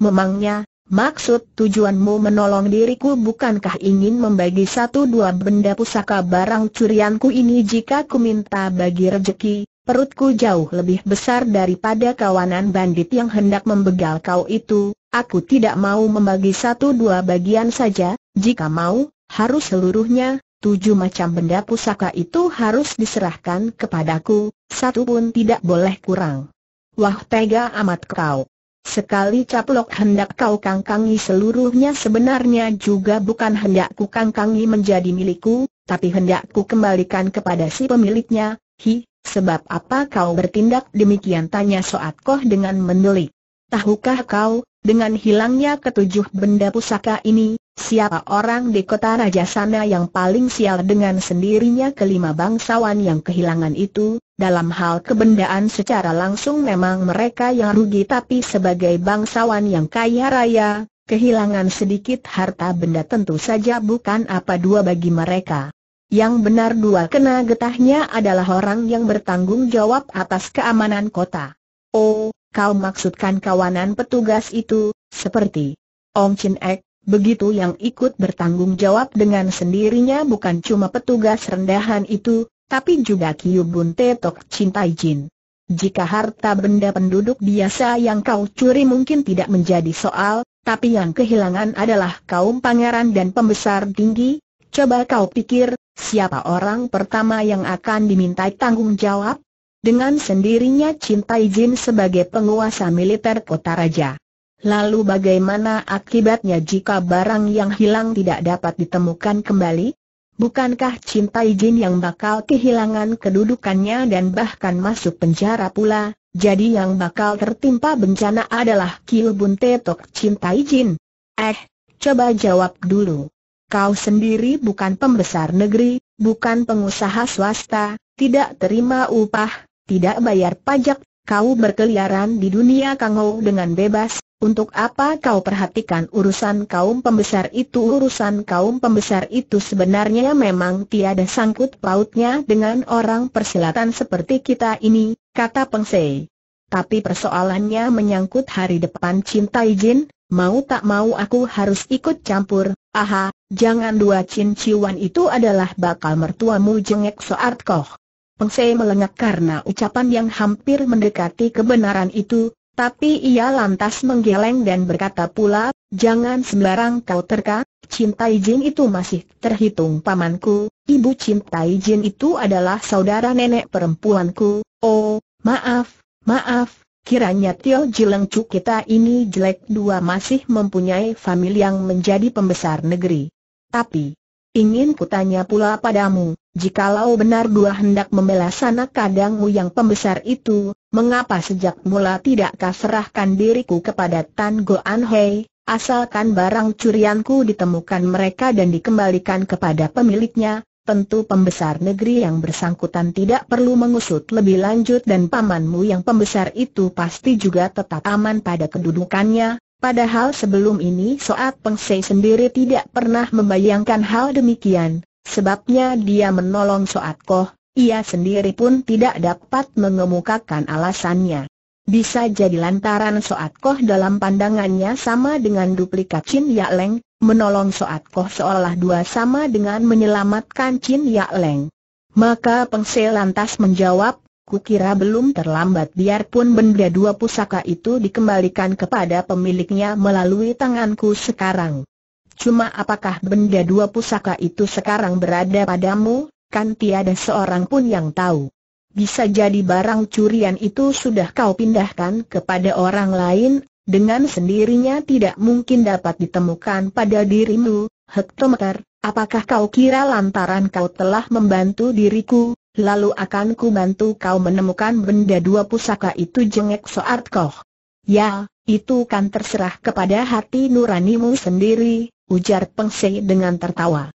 Memangnya, maksud tujuanmu menolong diriku bukankah ingin membagi satu dua benda pusaka barang curianku ini jika ku minta bagi rejeki, Perutku jauh lebih besar daripada kawanan bandit yang hendak membegal kau itu, aku tidak mau membagi satu dua bagian saja, jika mau, harus seluruhnya, tujuh macam benda pusaka itu harus diserahkan kepadaku, satu pun tidak boleh kurang. Wah tega amat kau. Sekali caplok hendak kau kangkangi seluruhnya sebenarnya juga bukan hendakku kangkangi menjadi milikku, tapi hendakku kembalikan kepada si pemiliknya, hi, Sebab apa kau bertindak demikian tanya Soat Koh dengan mendelik. Tahukah kau, dengan hilangnya ketujuh benda pusaka ini, siapa orang di kota raja sana yang paling sial dengan sendirinya kelima bangsawan yang kehilangan itu, dalam hal kebendaan secara langsung memang mereka yang rugi tapi sebagai bangsawan yang kaya raya, kehilangan sedikit harta benda tentu saja bukan apa dua bagi mereka. Yang benar dua kena getahnya adalah orang yang bertanggung jawab atas keamanan kota. Oh, kau maksudkan kawanan petugas itu, seperti Ong Chin Ek, begitu yang ikut bertanggung jawab dengan sendirinya bukan cuma petugas rendahan itu, tapi juga Kiu Bun Tetok Tai Jin. Jika harta benda penduduk biasa yang kau curi mungkin tidak menjadi soal, tapi yang kehilangan adalah kaum pangeran dan pembesar tinggi, coba kau pikir, Siapa orang pertama yang akan dimintai tanggung jawab? Dengan sendirinya Cinta izin sebagai penguasa militer kota raja. Lalu bagaimana akibatnya jika barang yang hilang tidak dapat ditemukan kembali? Bukankah Cinta izin yang bakal kehilangan kedudukannya dan bahkan masuk penjara pula? Jadi yang bakal tertimpa bencana adalah Bun Tetok Cinta izin? Eh, coba jawab dulu. Kau sendiri bukan pembesar negeri, bukan pengusaha swasta, tidak terima upah, tidak bayar pajak, kau berkeliaran di dunia kangau dengan bebas, untuk apa kau perhatikan urusan kaum pembesar itu? Urusan kaum pembesar itu sebenarnya memang tiada sangkut pautnya dengan orang persilatan seperti kita ini, kata Pengsei. Tapi persoalannya menyangkut hari depan cinta izin, mau tak mau aku harus ikut campur, aha, jangan dua cinciwan itu adalah bakal mertuamu jengek Soart Koh. Peng Pengse melengak karena ucapan yang hampir mendekati kebenaran itu, tapi ia lantas menggeleng dan berkata pula, jangan sembarang kau terka, cinta Jin itu masih terhitung pamanku, ibu cinta Jin itu adalah saudara nenek perempuanku, oh, maaf, maaf, Kiranya Tio Jilengcu kita ini jelek dua masih mempunyai famili yang menjadi pembesar negeri. Tapi, ingin kutanya pula padamu, jikalau benar dua hendak membela sana kadangmu yang pembesar itu, mengapa sejak mula tidakkah serahkan diriku kepada Tan An Hei, asalkan barang curianku ditemukan mereka dan dikembalikan kepada pemiliknya, tentu pembesar negeri yang bersangkutan tidak perlu mengusut lebih lanjut dan pamanmu yang pembesar itu pasti juga tetap aman pada kedudukannya, padahal sebelum ini Soat Pengsei sendiri tidak pernah membayangkan hal demikian, sebabnya dia menolong Soat Koh, ia sendiri pun tidak dapat mengemukakan alasannya. Bisa jadi lantaran Soat Koh dalam pandangannya sama dengan duplikat Chin yak Leng, menolong Soat Koh seolah dua sama dengan menyelamatkan Chin Yak Leng. Maka Se lantas menjawab, kukira belum terlambat biarpun benda dua pusaka itu dikembalikan kepada pemiliknya melalui tanganku sekarang. Cuma apakah benda dua pusaka itu sekarang berada padamu, kan tiada seorang pun yang tahu. Bisa jadi barang curian itu sudah kau pindahkan kepada orang lain dengan sendirinya tidak mungkin dapat ditemukan pada dirimu, hektometer, apakah kau kira lantaran kau telah membantu diriku, lalu akan ku bantu kau menemukan benda dua pusaka itu jengek soart koh. Ya, itu kan terserah kepada hati nuranimu sendiri, ujar Pengse dengan tertawa.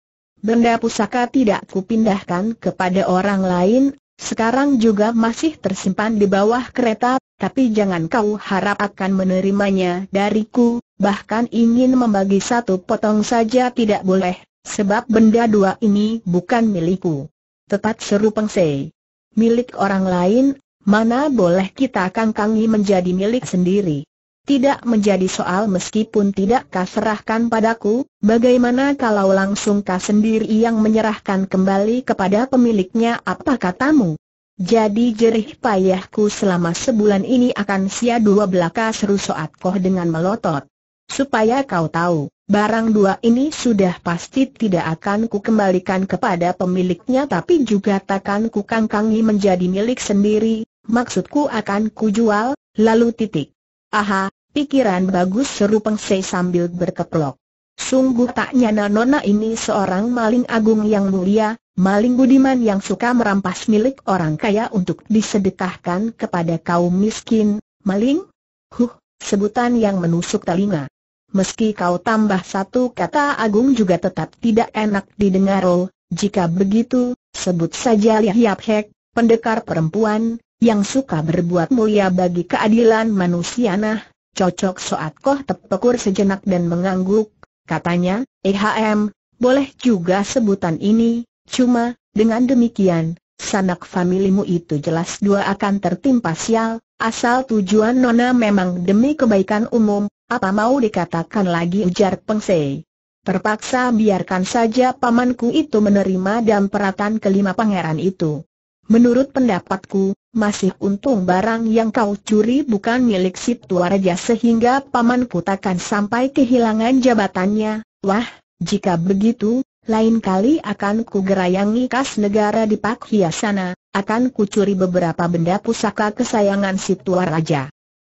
Benda pusaka tidak kupindahkan kepada orang lain, sekarang juga masih tersimpan di bawah kereta tapi jangan kau harap akan menerimanya dariku, bahkan ingin membagi satu potong saja tidak boleh, sebab benda dua ini bukan milikku. Tetap seru Pengse. Milik orang lain, mana boleh kita kangkangi menjadi milik sendiri. Tidak menjadi soal meskipun tidak kau serahkan padaku, bagaimana kalau langsung kau sendiri yang menyerahkan kembali kepada pemiliknya apa katamu? Jadi jerih payahku selama sebulan ini akan sia dua belaka seru Soat Koh dengan melotot. Supaya kau tahu, barang dua ini sudah pasti tidak akan ku kembalikan kepada pemiliknya tapi juga takkan ku kangkangi menjadi milik sendiri, maksudku akan ku jual, lalu titik. Aha, pikiran bagus seru pengsei sambil berkeplok. Sungguh tak nyana nona ini seorang maling agung yang mulia, maling budiman yang suka merampas milik orang kaya untuk disedekahkan kepada kaum miskin, maling? Huh, sebutan yang menusuk telinga. Meski kau tambah satu kata agung juga tetap tidak enak didengar oh, jika begitu, sebut saja Lihiap Hek, pendekar perempuan, yang suka berbuat mulia bagi keadilan manusia nah, cocok soat koh tepukur sejenak dan mengangguk, katanya, EHM, boleh juga sebutan ini, Cuma, dengan demikian, sanak familimu itu jelas dua akan tertimpa sial, asal tujuan Nona memang demi kebaikan umum, apa mau dikatakan lagi ujar Pengsei. Terpaksa biarkan saja pamanku itu menerima dan peratan kelima pangeran itu. Menurut pendapatku, masih untung barang yang kau curi bukan milik si tua raja sehingga pamanku takkan sampai kehilangan jabatannya. Wah, jika begitu, lain kali akan ku gerayangi kas negara di Pak Hiasana, akan ku curi beberapa benda pusaka kesayangan si tua raja.